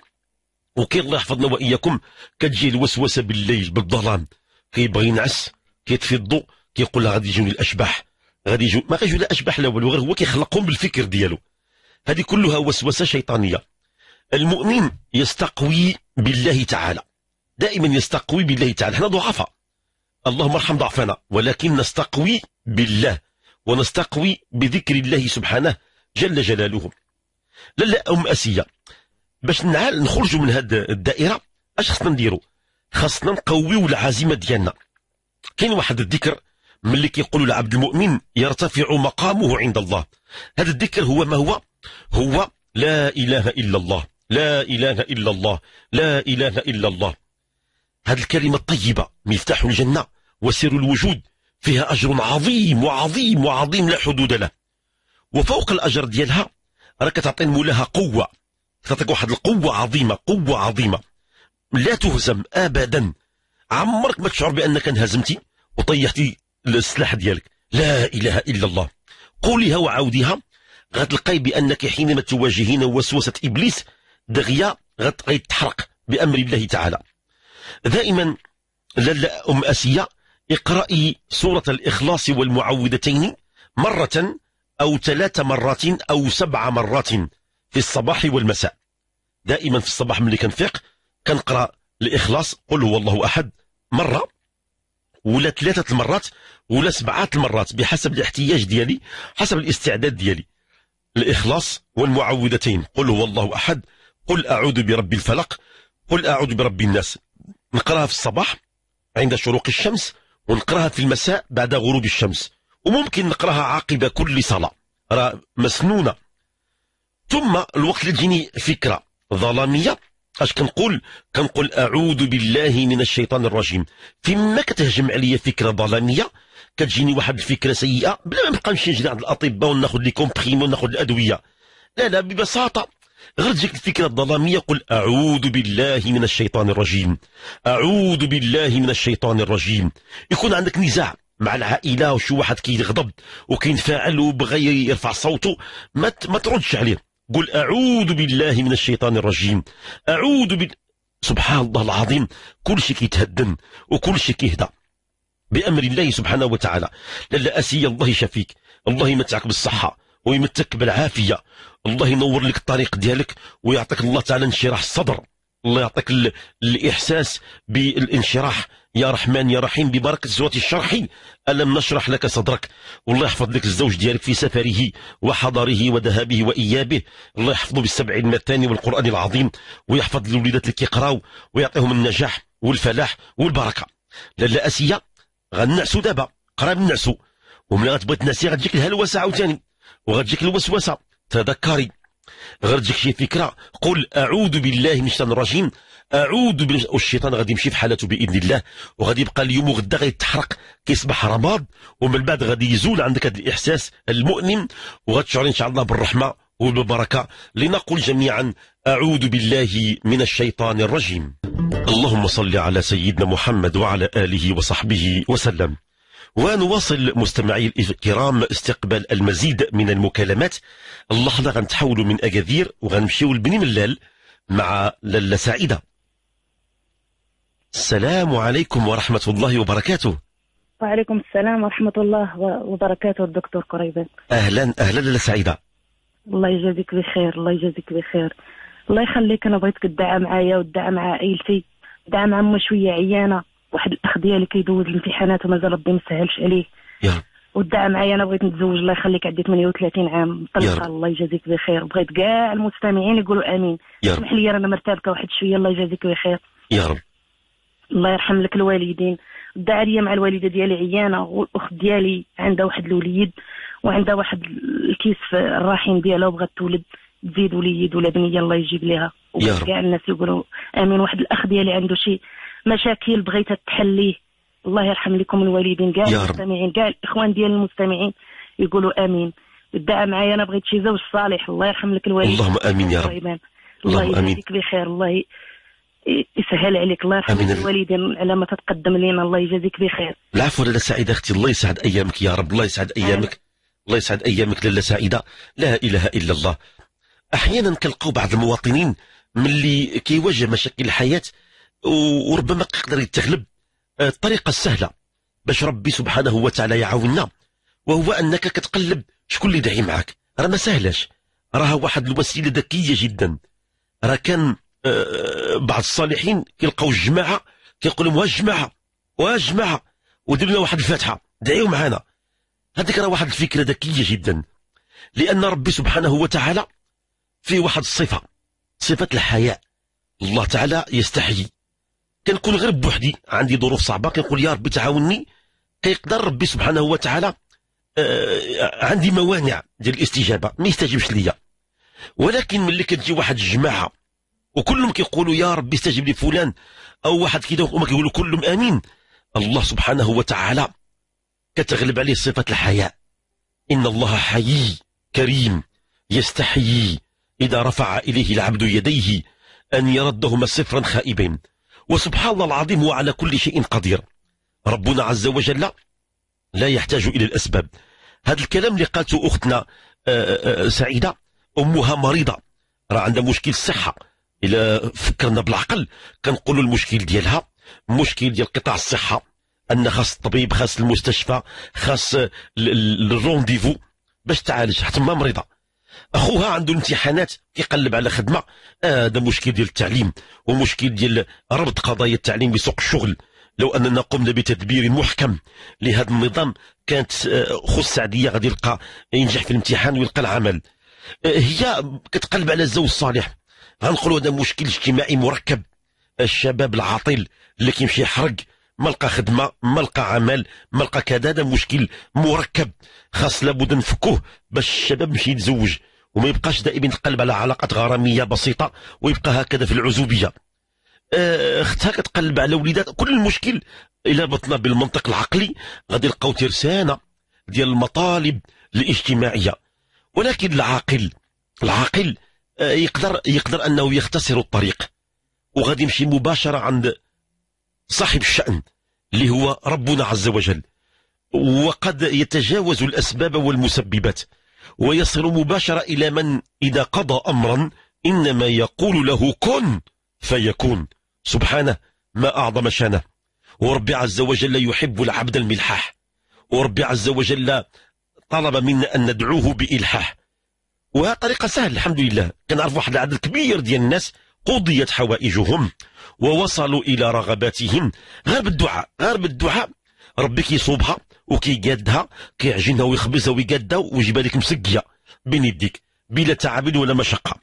وكي الله يحفظنا واياكم كتجي الوسوسه بالليل بالظلام كيبغي ينعس كيطفي الضوء كيقول غادي يجوني الاشباح غادي يجو ما غيجيو لا اشباح لا والو غير هو كيخلقهم بالفكر ديالو هذه كلها وسوسه شيطانيه المؤمن يستقوي بالله تعالى دائما يستقوي بالله تعالى احنا ضعفاء اللهم ارحم ضعفنا ولكن نستقوي بالله ونستقوي بذكر الله سبحانه جل جلاله لا لا ام اسيه باش نعال نخرجوا من هذه الدائره اش خصنا نديروا خصنا نقويو العزيمه ديالنا كاين واحد الذكر ملي كيقولوا لعبد المؤمن يرتفع مقامه عند الله هذا الذكر هو ما هو هو لا إله إلا الله لا إله إلا الله لا إله إلا الله هذه الكلمة الطيبة مفتاح الجنة وسر الوجود فيها أجر عظيم وعظيم وعظيم لا حدود له وفوق الأجر ديالها راك تعطي مولاها قوة تعطيك واحد القوة عظيمة قوة عظيمة لا تهزم أبدا عمرك ما تشعر بأنك انهزمتي وطيحتي السلاح ديالك لا اله الا الله قوليها وعاوديها غتلقاي بانك حينما تواجهين وسوسه ابليس دغيا غتحرق بامر الله تعالى دائما لالا ام اسيه اقرأي سورة الإخلاص والمعوذتين مرة أو ثلاث مرات أو سبع مرات في الصباح والمساء دائما في الصباح ملي كنفيق كنقرأ الإخلاص قل هو الله أحد مرة ولا ثلاثه المرات ولا سبعه المرات بحسب الاحتياج ديالي حسب الاستعداد ديالي الاخلاص والمعوذتين قل هو الله احد قل اعوذ برب الفلق قل اعوذ برب الناس نقراها في الصباح عند شروق الشمس ونقراها في المساء بعد غروب الشمس وممكن نقراها عقب كل صلاه راه مسنونه ثم الوقت اللي تجيني فكره ظلاميه اش كنقول كنقول اعوذ بالله من الشيطان الرجيم فيما كتهجم عليا فكره ظلاميه كتجيني واحد الفكره سيئه بلا ما نبقى نمشي نجري عند الاطباء وناخذ لي كومبريم وناخذ الادويه لا لا ببساطه غير تجيك الفكره الظلاميه قل اعوذ بالله من الشيطان الرجيم اعوذ بالله من الشيطان الرجيم يكون عندك نزاع مع العائله وشي واحد كيغضب وكينفعل وبغى يرفع صوته ما ما تردش عليه قل أعوذ بالله من الشيطان الرجيم أعوذ بال... سبحان الله العظيم كل شيء كيتهدم وكل شيء كيهدى بأمر الله سبحانه وتعالى لا أسي الله يشفيك الله يمتعك بالصحة ويمتعك بالعافية الله ينور لك الطريق ديالك ويعطيك الله تعالى انشراح الصدر الله يعطيك الإحساس بالانشراح يا رحمن يا رحيم ببركة زوات الشرحي ألم نشرح لك صدرك والله يحفظ لك الزوج ديالك في سفره وحضره وذهابه وإيابه الله يحفظه بالسبع المتاني والقرآن العظيم ويحفظ الوليدات اللي كيقراو ويعطيهم النجاح والفلاح والبركة لالا أسية غنعسو دابا قراب نعسو وملي غتبغي تنعسي غتجيك الهلوسة عاوتاني وغتجيك الوسوسة تذكري غير تجيك شي فكرة قل أعوذ بالله من الشيطان الرجيم اعوذ بالله والشيطان غادي يمشي في حالته باذن الله وغادي يبقى اليوم وغدا غيتحرق كيصبح رماد ومن بعد غادي يزول عندك هذا الاحساس المؤلم وغتشعر ان شاء الله بالرحمه والبركه لنقل جميعا اعوذ بالله من الشيطان الرجيم اللهم صل على سيدنا محمد وعلى اله وصحبه وسلم ونواصل مستمعي الكرام استقبال المزيد من المكالمات اللحظه غنتحولوا من اكاذير وغنمشيو لبني ملال مع لاله سعيده السلام عليكم ورحمة الله وبركاته وعليكم السلام ورحمة الله وبركاته الدكتور قريبات أهلا أهلا ليلة سعيدة الله يجازيك بخير الله يجازيك بخير الله يخليك أنا بغيتك تدعى معايا وتدعى مع عائلتي تدعى مع أمي شوية عيانة واحد الأخ ديالي كيدوز الامتحانات ومازال ربي ما سهلش عليه يا رب وتدعى معايا أنا بغيت نتزوج الله يخليك عندي 38 عام مطلقة الله يجازيك بخير بغيت كاع المستمعين يقولوا آمين يا رب اسمح لي أنا مرتبكة واحد شوية الله يجازيك بخير يا رب الله يرحم لك الوالدين الداعريه مع الوالده ديالي عيانه والاخت ديالي عندها واحد الوليد وعندها واحد الكيس في الرحم ديالها وبغات تولد تزيد وليد ولا بنيه الله يجيب ليها وكاع الناس يقولوا امين واحد الاخ ديالي عنده شي مشاكل بغيتها تحليه الله يرحم لكم الوالدين كاع المستمعين كاع الاخوان ديال المستمعين يقولوا امين الدعاء معايا انا بغيت شي زوج صالح الله يرحم لك الوالدين اللهم امين يا رب اللهم امين بخير الله يسهل عليك الله يرحم الوالدين على ما تتقدم لينا الله يجازيك بخير العفو لاله سعيده اختي الله يسعد ايامك يا رب الله يسعد ايامك الله يسعد ايامك لاله سعيده لا اله الا الله احيانا كنلقاو بعض المواطنين ملي كيواجه مشاكل الحياه وربما يقدر يتغلب آه، الطريقه السهله باش ربي سبحانه وتعالى يعاوننا وهو انك كتقلب شكون اللي داعي معك راه ما سهلاش راها واحد الوسيله ذكيه جدا راه كان آه، بعض الصالحين كيلقاو الجماعه كيقول لهم الجماعه جماعه ودير لنا واحد الفاتحه دعيو معنا هذيك راه واحد الفكره ذكيه جدا لان ربي سبحانه وتعالى فيه واحد الصفه صفه الحياء الله تعالى يستحيي كنكون غير بوحدي عندي ظروف صعبه كنقول يا ربي تعاوني كيقدر ربي سبحانه وتعالى آه عندي موانع ديال الاستجابه ما يستجيبش ليا ولكن ملي كتجي واحد الجماعه وكلهم كيقولوا يا ربي استجب لفلان او واحد كيدوق وما كيقولوا كلهم امين الله سبحانه وتعالى كتغلب عليه صفه الحياء ان الله حيي كريم يستحيي اذا رفع اليه العبد يديه ان يردهما صفرا خائبين وسبحان الله العظيم هو على كل شيء قدير ربنا عز وجل لا يحتاج الى الاسباب هذا الكلام اللي قالته اختنا آه، آه، آه، سعيده امها مريضه راه عندها مشكل الصحه الى فكرنا بالعقل كنقولوا المشكل ديالها مشكل ديال قطاع الصحه ان خاص الطبيب خاص المستشفى خاص الرونديفو باش تعالج حتى ما مريضه اخوها عنده امتحانات كيقلب على خدمه آه، هذا آه مشكل ديال التعليم ومشكل ديال ربط قضايا التعليم بسوق الشغل لو اننا قمنا بتدبير محكم لهذا النظام كانت آه، خو السعديه غادي يلقى ينجح في الامتحان ويلقى العمل آه، هي كتقلب على الزوج الصالح غنقولوا هذا مشكل اجتماعي مركب الشباب العاطل اللي كيمشي يحرق ما لقى خدمه ما لقى عمل ما لقى كذا هذا مشكل مركب خاص لابد نفكوه باش الشباب يمشي يتزوج وما يبقاش دائما يتقلب على علاقات غراميه بسيطه ويبقى هكذا في العزوبيه آه، اختها كتقلب على وليدات كل المشكل الى بطنا بالمنطق العقلي غادي نلقاو ترسانه ديال المطالب الاجتماعيه ولكن العاقل العاقل يقدر يقدر انه يختصر الطريق وغادي يمشي مباشره عند صاحب الشان اللي هو ربنا عز وجل وقد يتجاوز الاسباب والمسببات ويصل مباشره الى من اذا قضى امرا انما يقول له كن فيكون سبحانه ما اعظم شانه ورب عز وجل يحب العبد الملحاح ورب عز وجل طلب منا ان ندعوه بالحاح وهذه طريقه سهله الحمد لله كنعرف واحد العدد كبير ديال الناس قضيت حوائجهم ووصلوا الى رغباتهم غير بالدعاء غير بالدعاء ربي كيصوبها وكيقادها كيعجنها ويخبزها ويقادها ويجيبها لك مسقيه بين يديك بلا تعب ولا مشقه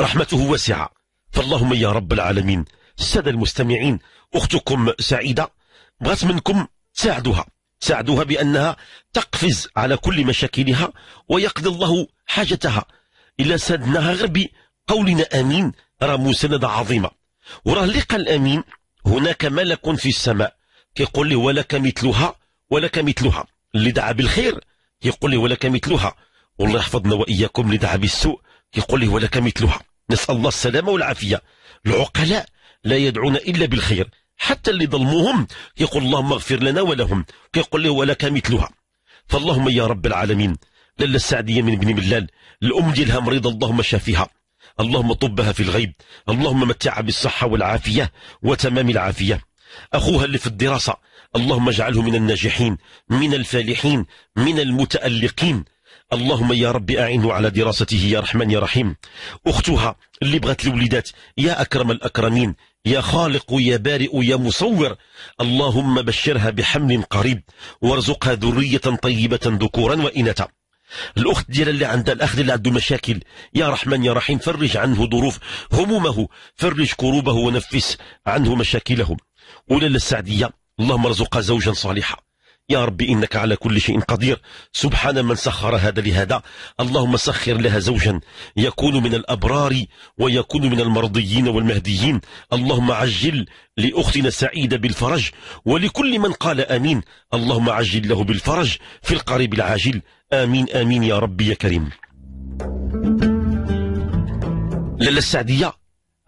رحمته واسعه فاللهم يا رب العالمين الساده المستمعين اختكم سعيده بغات منكم تساعدوها ساعدوها بأنها تقفز على كل مشاكلها ويقضي الله حاجتها إلا سدناها غير بقولنا أمين راه مساندة عظيمة وراه اللي قال أمين هناك ملك في السماء كيقول لي ولك مثلها ولك مثلها اللي دعا بالخير كيقول لي ولك مثلها والله يحفظنا وإياكم اللي دعا بالسوء كيقول لي ولك مثلها نسأل الله السلامة والعافية العقلاء لا يدعون إلا بالخير حتى اللي ظلموهم يقول اللهم اغفر لنا ولهم كيقول له ولك مثلها فاللهم يا رب العالمين للا السعدية من بن بلال الأم ديالها مريضة اللهم شافيها اللهم طبها في الغيب اللهم متعها بالصحة والعافية وتمام العافية أخوها اللي في الدراسة اللهم اجعله من الناجحين من الفالحين من المتألقين اللهم يا رب أعنه على دراسته يا رحمن يا رحيم أختها اللي بغت الوليدات يا أكرم الأكرمين يا خالق يا بارئ يا مصور اللهم بشرها بحمل قريب وارزقها ذرية طيبة ذكورا وإنثى الأخت ديال اللي عندها الأخ اللي عنده مشاكل يا رحمن يا رحيم فرج عنه ظروف همومه فرج كروبه ونفس عنه مشاكلهم وللا السعدية اللهم ارزقها زوجا صالحا يا ربي إنك على كل شيء قدير سبحان من سخر هذا لهذا اللهم سخر لها زوجا يكون من الأبرار ويكون من المرضيين والمهديين اللهم عجل لأختنا سعيدة بالفرج ولكل من قال آمين اللهم عجل له بالفرج في القريب العاجل آمين آمين يا ربي يا كريم لاله السعدية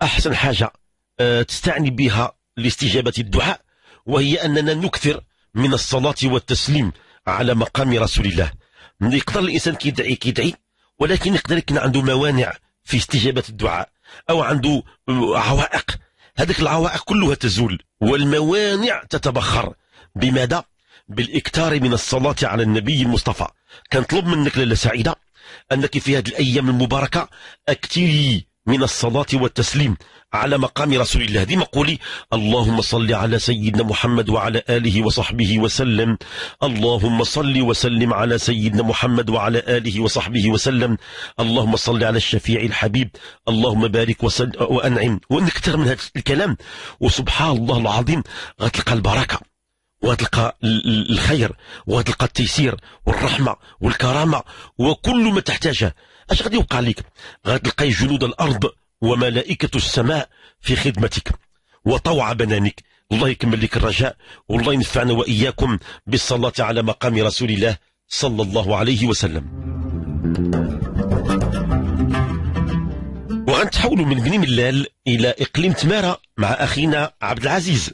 أحسن حاجة آه، تستعني بها لاستجابة الدعاء وهي أننا نكثر من الصلاة والتسليم على مقام رسول الله يقدر الإنسان كيدعي كيدعي ولكن يقدر يكون عنده موانع في استجابة الدعاء أو عنده عوائق هذه العوائق كلها تزول والموانع تتبخر بماذا؟ بالاكتار من الصلاة على النبي المصطفى كنطلب منك للا سعيدة أنك في هذه الأيام المباركة أكتري من الصلاة والتسليم على مقام رسول الله ديما قولي اللهم صل على سيدنا محمد وعلى آله وصحبه وسلم اللهم صل وسلم على سيدنا محمد وعلى آله وصحبه وسلم اللهم صل على الشفيع الحبيب اللهم بارك وسل وأنعم ونكتر من هذا الكلام وسبحان الله العظيم غتلقى البركة وغتلقى الخير وغتلقى التيسير والرحمة والكرامة وكل ما تحتاجه اش غادي يوقع لك غتلقاي جنود الارض وملائكه السماء في خدمتك وطوع بنانك الله يكمل لك الرجاء والله ينفعنا واياكم بالصلاه على مقام رسول الله صلى الله عليه وسلم وغنتحولوا من بني ملال الى اقليم تمارا مع اخينا عبد العزيز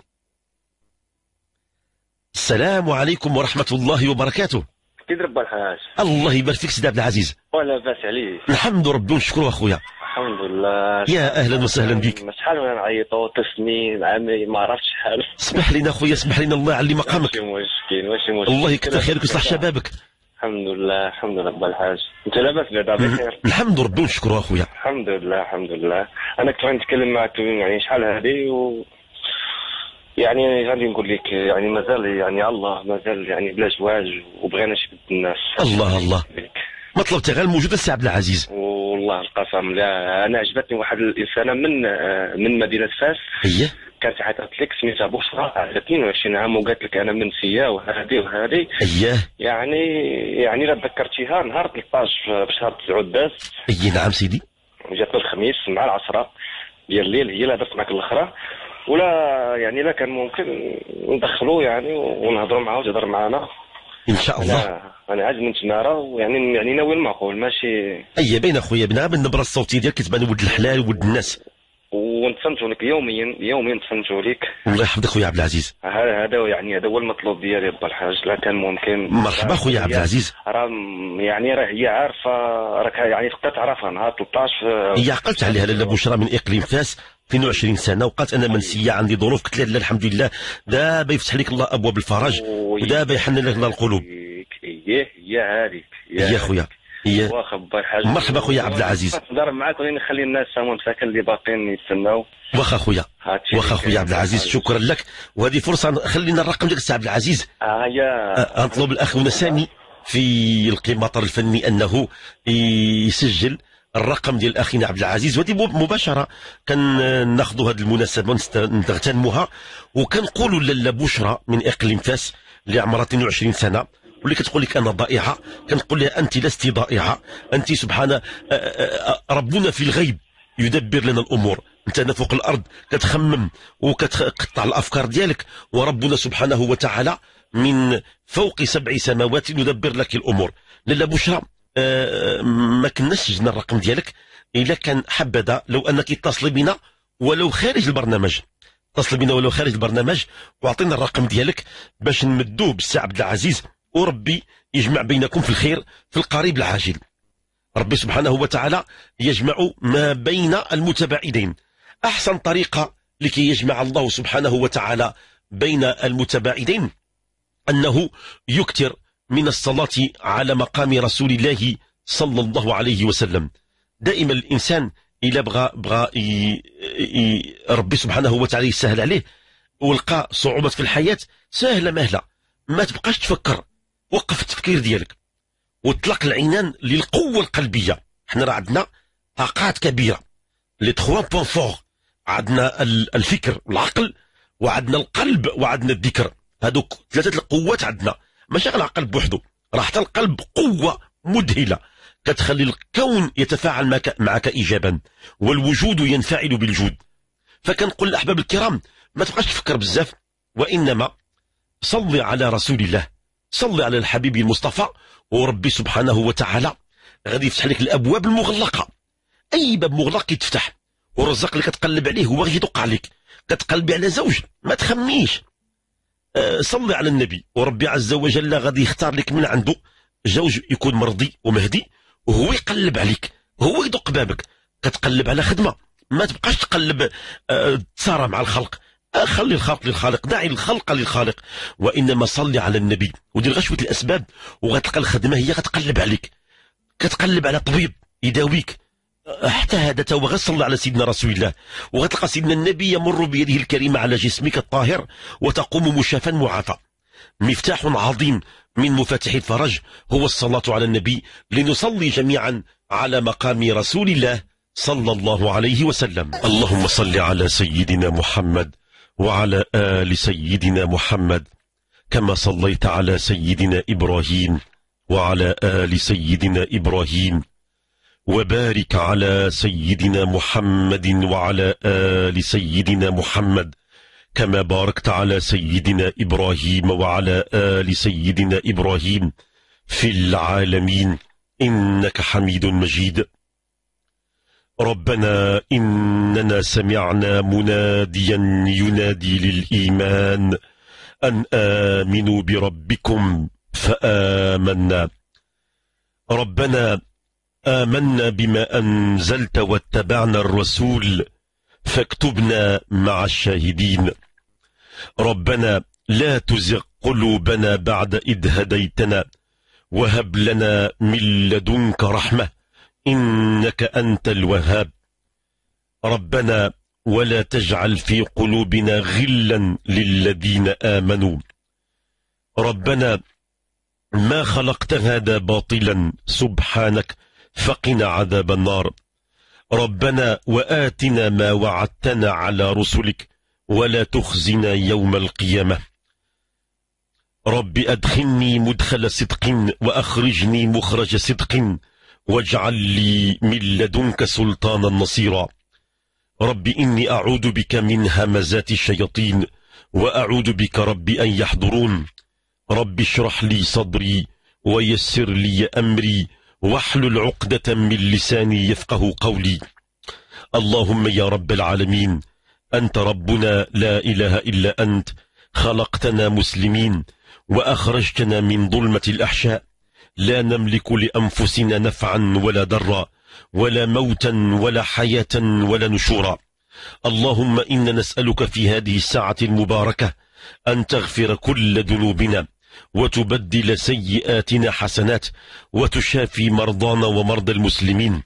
السلام عليكم ورحمه الله وبركاته تضرب الحاج الله يبارك فيك سيدي عبد العزيز ولا باس عليك الحمد ربي ونشكره اخويا الحمد لله يا اهلا وسهلا بك شحال وانا نعيطوا سنين عامي ما عرفتش شحال اسمح لينا اخويا اسمح لينا الله يعلي مقامك ماشي مشكل ماشي مشكل الله يكثر خيرك ويصلح شبابك الحمد لله الحمد لله رب الحاج انت لاباس بعدا بخير الحمد ربي ونشكره اخويا الحمد لله الحمد لله انا كنت نتكلم معك يعني شحال هذه يعني غادي نقول لك يعني مازال يعني الله مازال يعني بلا زواج وبغينا شبد الناس الله الله ما طلبتي غير الموجود السي عبد العزيز والله القسم لا انا عجبتني واحد الانسانه من من مدينه فاس هي كانت عيطت لك سميتها بشرى 22 عام وقالت لك انا منسيه وهذه وهذه اييه يعني يعني لا تذكرتيها نهار 13 في شهر 9 داز اي نعم سيدي جات الخميس مع العشره ديال الليل هي اللي هضرت معك الاخرى ولا يعني لا كان ممكن ندخلو يعني ونهضروا معاه وتهضر معانا ان شاء الله انا, عاد من تمارا ويعني يعني ناوي المعقول ماشي اي باين اخويا بنا بالنبره الصوتيه ديالك كتبان ولد الحلال ولد الناس ونتفهمتوا لك يوميا يوميا تفهمتوا لك الله يحفظك خويا عبد العزيز هذا يعني هذا هو المطلوب ديالي با الحاج لا كان ممكن مرحبا خويا عبد العزيز راه يعني راه هي عارفه راك يعني تقدر تعرفها نهار 13 هي عقلت عليها لاله بشرى من اقليم فاس 22 سنه وقالت انا منسيه عندي ظروف قلت لها الحمد لله دابا يفتح لك الله ابواب الفرج ودابا يحن لك الله القلوب ايه يا عارف يا خويا هي مرحبا خويا عبد العزيز تهضر معاك ولكن نخلي الناس هما مساكن اللي باقيين يتسناو واخا خويا واخا خويا عبد العزيز شكرا لك وهذه فرصه خلينا الرقم ديالك السي عبد العزيز اه يا نطلب الاخونا سامي في القيمطر الفني انه يسجل الرقم ديال اخينا عبد العزيز وهذه مباشره كناخذوا هذه المناسبه ونغتنموها وكنقولوا لاله بشرى من اقليم فاس اللي عمرها 22 سنه واللي كتقول لك انا ضائعه كنقول لها انت لست ضائعه انت سبحان ربنا في الغيب يدبر لنا الامور انت هنا فوق الارض كتخمم وكتقطع الافكار ديالك وربنا سبحانه وتعالى من فوق سبع سماوات يدبر لك الامور لاله بشرى ما كناش جبنا الرقم ديالك الا كان حبذا لو انك اتصلي بنا ولو خارج البرنامج اتصل بنا ولو خارج البرنامج واعطينا الرقم ديالك باش نمدوه بالسي عبد العزيز وربي يجمع بينكم في الخير في القريب العاجل ربي سبحانه وتعالى يجمع ما بين المتباعدين احسن طريقه لكي يجمع الله سبحانه وتعالى بين المتباعدين انه يكثر من الصلاة على مقام رسول الله صلى الله عليه وسلم دائما الإنسان إلا بغى بغى ربي سبحانه وتعالى يسهل عليه ولقى صعوبات في الحياة سهلة مهلة ما تبقاش تفكر وقف التفكير ديالك وطلق العنان للقوة القلبية حنا راه عندنا طاقات كبيرة لي تخوا بوان فور عندنا الفكر والعقل وعندنا القلب وعندنا الذكر هذوك ثلاثة القوات عندنا ماشي غير العقل بوحدو راه حتى القلب قوه مذهله كتخلي الكون يتفاعل معك ايجابا والوجود ينفعل بالجود فكنقول الاحباب الكرام ما تبقاش تفكر بزاف وانما صل على رسول الله صل على الحبيب المصطفى وربي سبحانه وتعالى غادي يفتح لك الابواب المغلقه اي باب مغلق كيتفتح والرزاق اللي كتقلب عليه هو غادي يدق عليك كتقلبي على زوج ما تخميش صلي على النبي وربي عز وجل غادي يختار لك من عنده زوج يكون مرضي ومهدي وهو يقلب عليك هو يدق بابك كتقلب على خدمه ما تبقاش تقلب آه، تسارى مع الخلق آه، خلي الخلق للخالق دعي الخلق للخالق وانما صلي على النبي ودير غشوه الاسباب وغتلقى الخدمه هي غتقلب عليك كتقلب على طبيب يداويك هذا وغا صلى على سيدنا رسول الله وغتلقى سيدنا النبي يمر بيده الكريمة على جسمك الطاهر وتقوم مشافا معافى مفتاح عظيم من مفاتح الفرج هو الصلاة على النبي لنصلي جميعا على مقام رسول الله صلى الله عليه وسلم اللهم صل على سيدنا محمد وعلى آل سيدنا محمد كما صليت على سيدنا إبراهيم وعلى آل سيدنا إبراهيم وبارك على سيدنا محمد وعلى آل سيدنا محمد كما باركت على سيدنا إبراهيم وعلى آل سيدنا إبراهيم في العالمين إنك حميد مجيد ربنا إننا سمعنا مناديا ينادي للإيمان أن آمنوا بربكم فآمنا ربنا آمنا بما أنزلت واتبعنا الرسول فاكتبنا مع الشاهدين ربنا لا تزغ قلوبنا بعد إذ هديتنا وهب لنا من لدنك رحمة إنك أنت الوهاب ربنا ولا تجعل في قلوبنا غلا للذين آمنوا ربنا ما خلقت هذا باطلا سبحانك فقنا عذاب النار ربنا وآتنا ما وعدتنا على رسلك ولا تخزنا يوم القيامة رب أدخلني مدخل صدق وأخرجني مخرج صدق واجعل لي من لدنك سلطانا نصيرا رب إني أعوذ بك من همزات الشياطين وأعوذ بك رب أن يحضرون رب اشرح لي صدري ويسر لي أمري واحلل عقدة من لساني يفقه قولي اللهم يا رب العالمين أنت ربنا لا إله إلا أنت خلقتنا مسلمين وأخرجتنا من ظلمة الأحشاء لا نملك لأنفسنا نفعا ولا ضرا ولا موتا ولا حياة ولا نشورا اللهم إنا نسألك في هذه الساعة المباركة أن تغفر كل ذنوبنا وتبدل سيئاتنا حسنات وتشافي مرضانا ومرضى المسلمين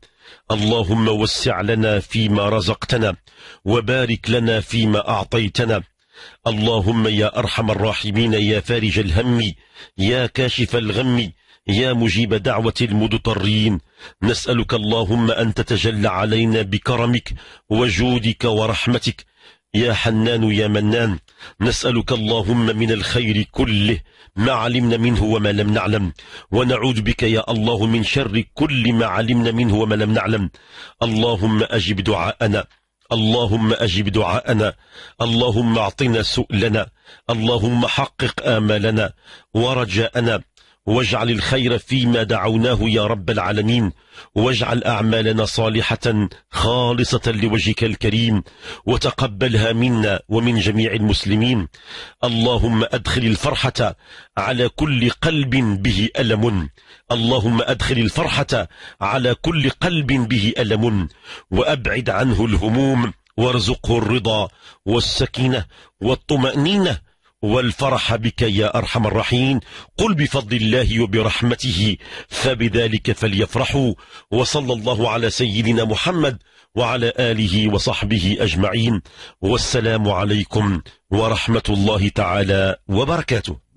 اللهم وسع لنا فيما رزقتنا وبارك لنا فيما أعطيتنا اللهم يا أرحم الراحمين يا فارج الهم يا كاشف الغم يا مجيب دعوة المضطرين نسألك اللهم أن تتجلى علينا بكرمك وجودك ورحمتك يا حنان يا منان نسألك اللهم من الخير كله ما علمنا منه وما لم نعلم ونعوذ بك يا الله من شر كل ما علمنا منه وما لم نعلم اللهم أجب دعاءنا اللهم أجب دعاءنا اللهم أعطنا سؤلنا اللهم حقق آمالنا ورجاءنا واجعل الخير فيما دعوناه يا رب العالمين واجعل أعمالنا صالحة خالصة لوجهك الكريم وتقبلها منا ومن جميع المسلمين اللهم أدخل الفرحة على كل قلب به ألم اللهم أدخل الفرحة على كل قلب به ألم وأبعد عنه الهموم وارزقه الرضا والسكينة والطمأنينة والفرح بك يا أرحم الراحمين قل بفضل الله وبرحمته فبذلك فليفرحوا وصلى الله على سيدنا محمد وعلى آله وصحبه أجمعين والسلام عليكم ورحمة الله تعالى وبركاته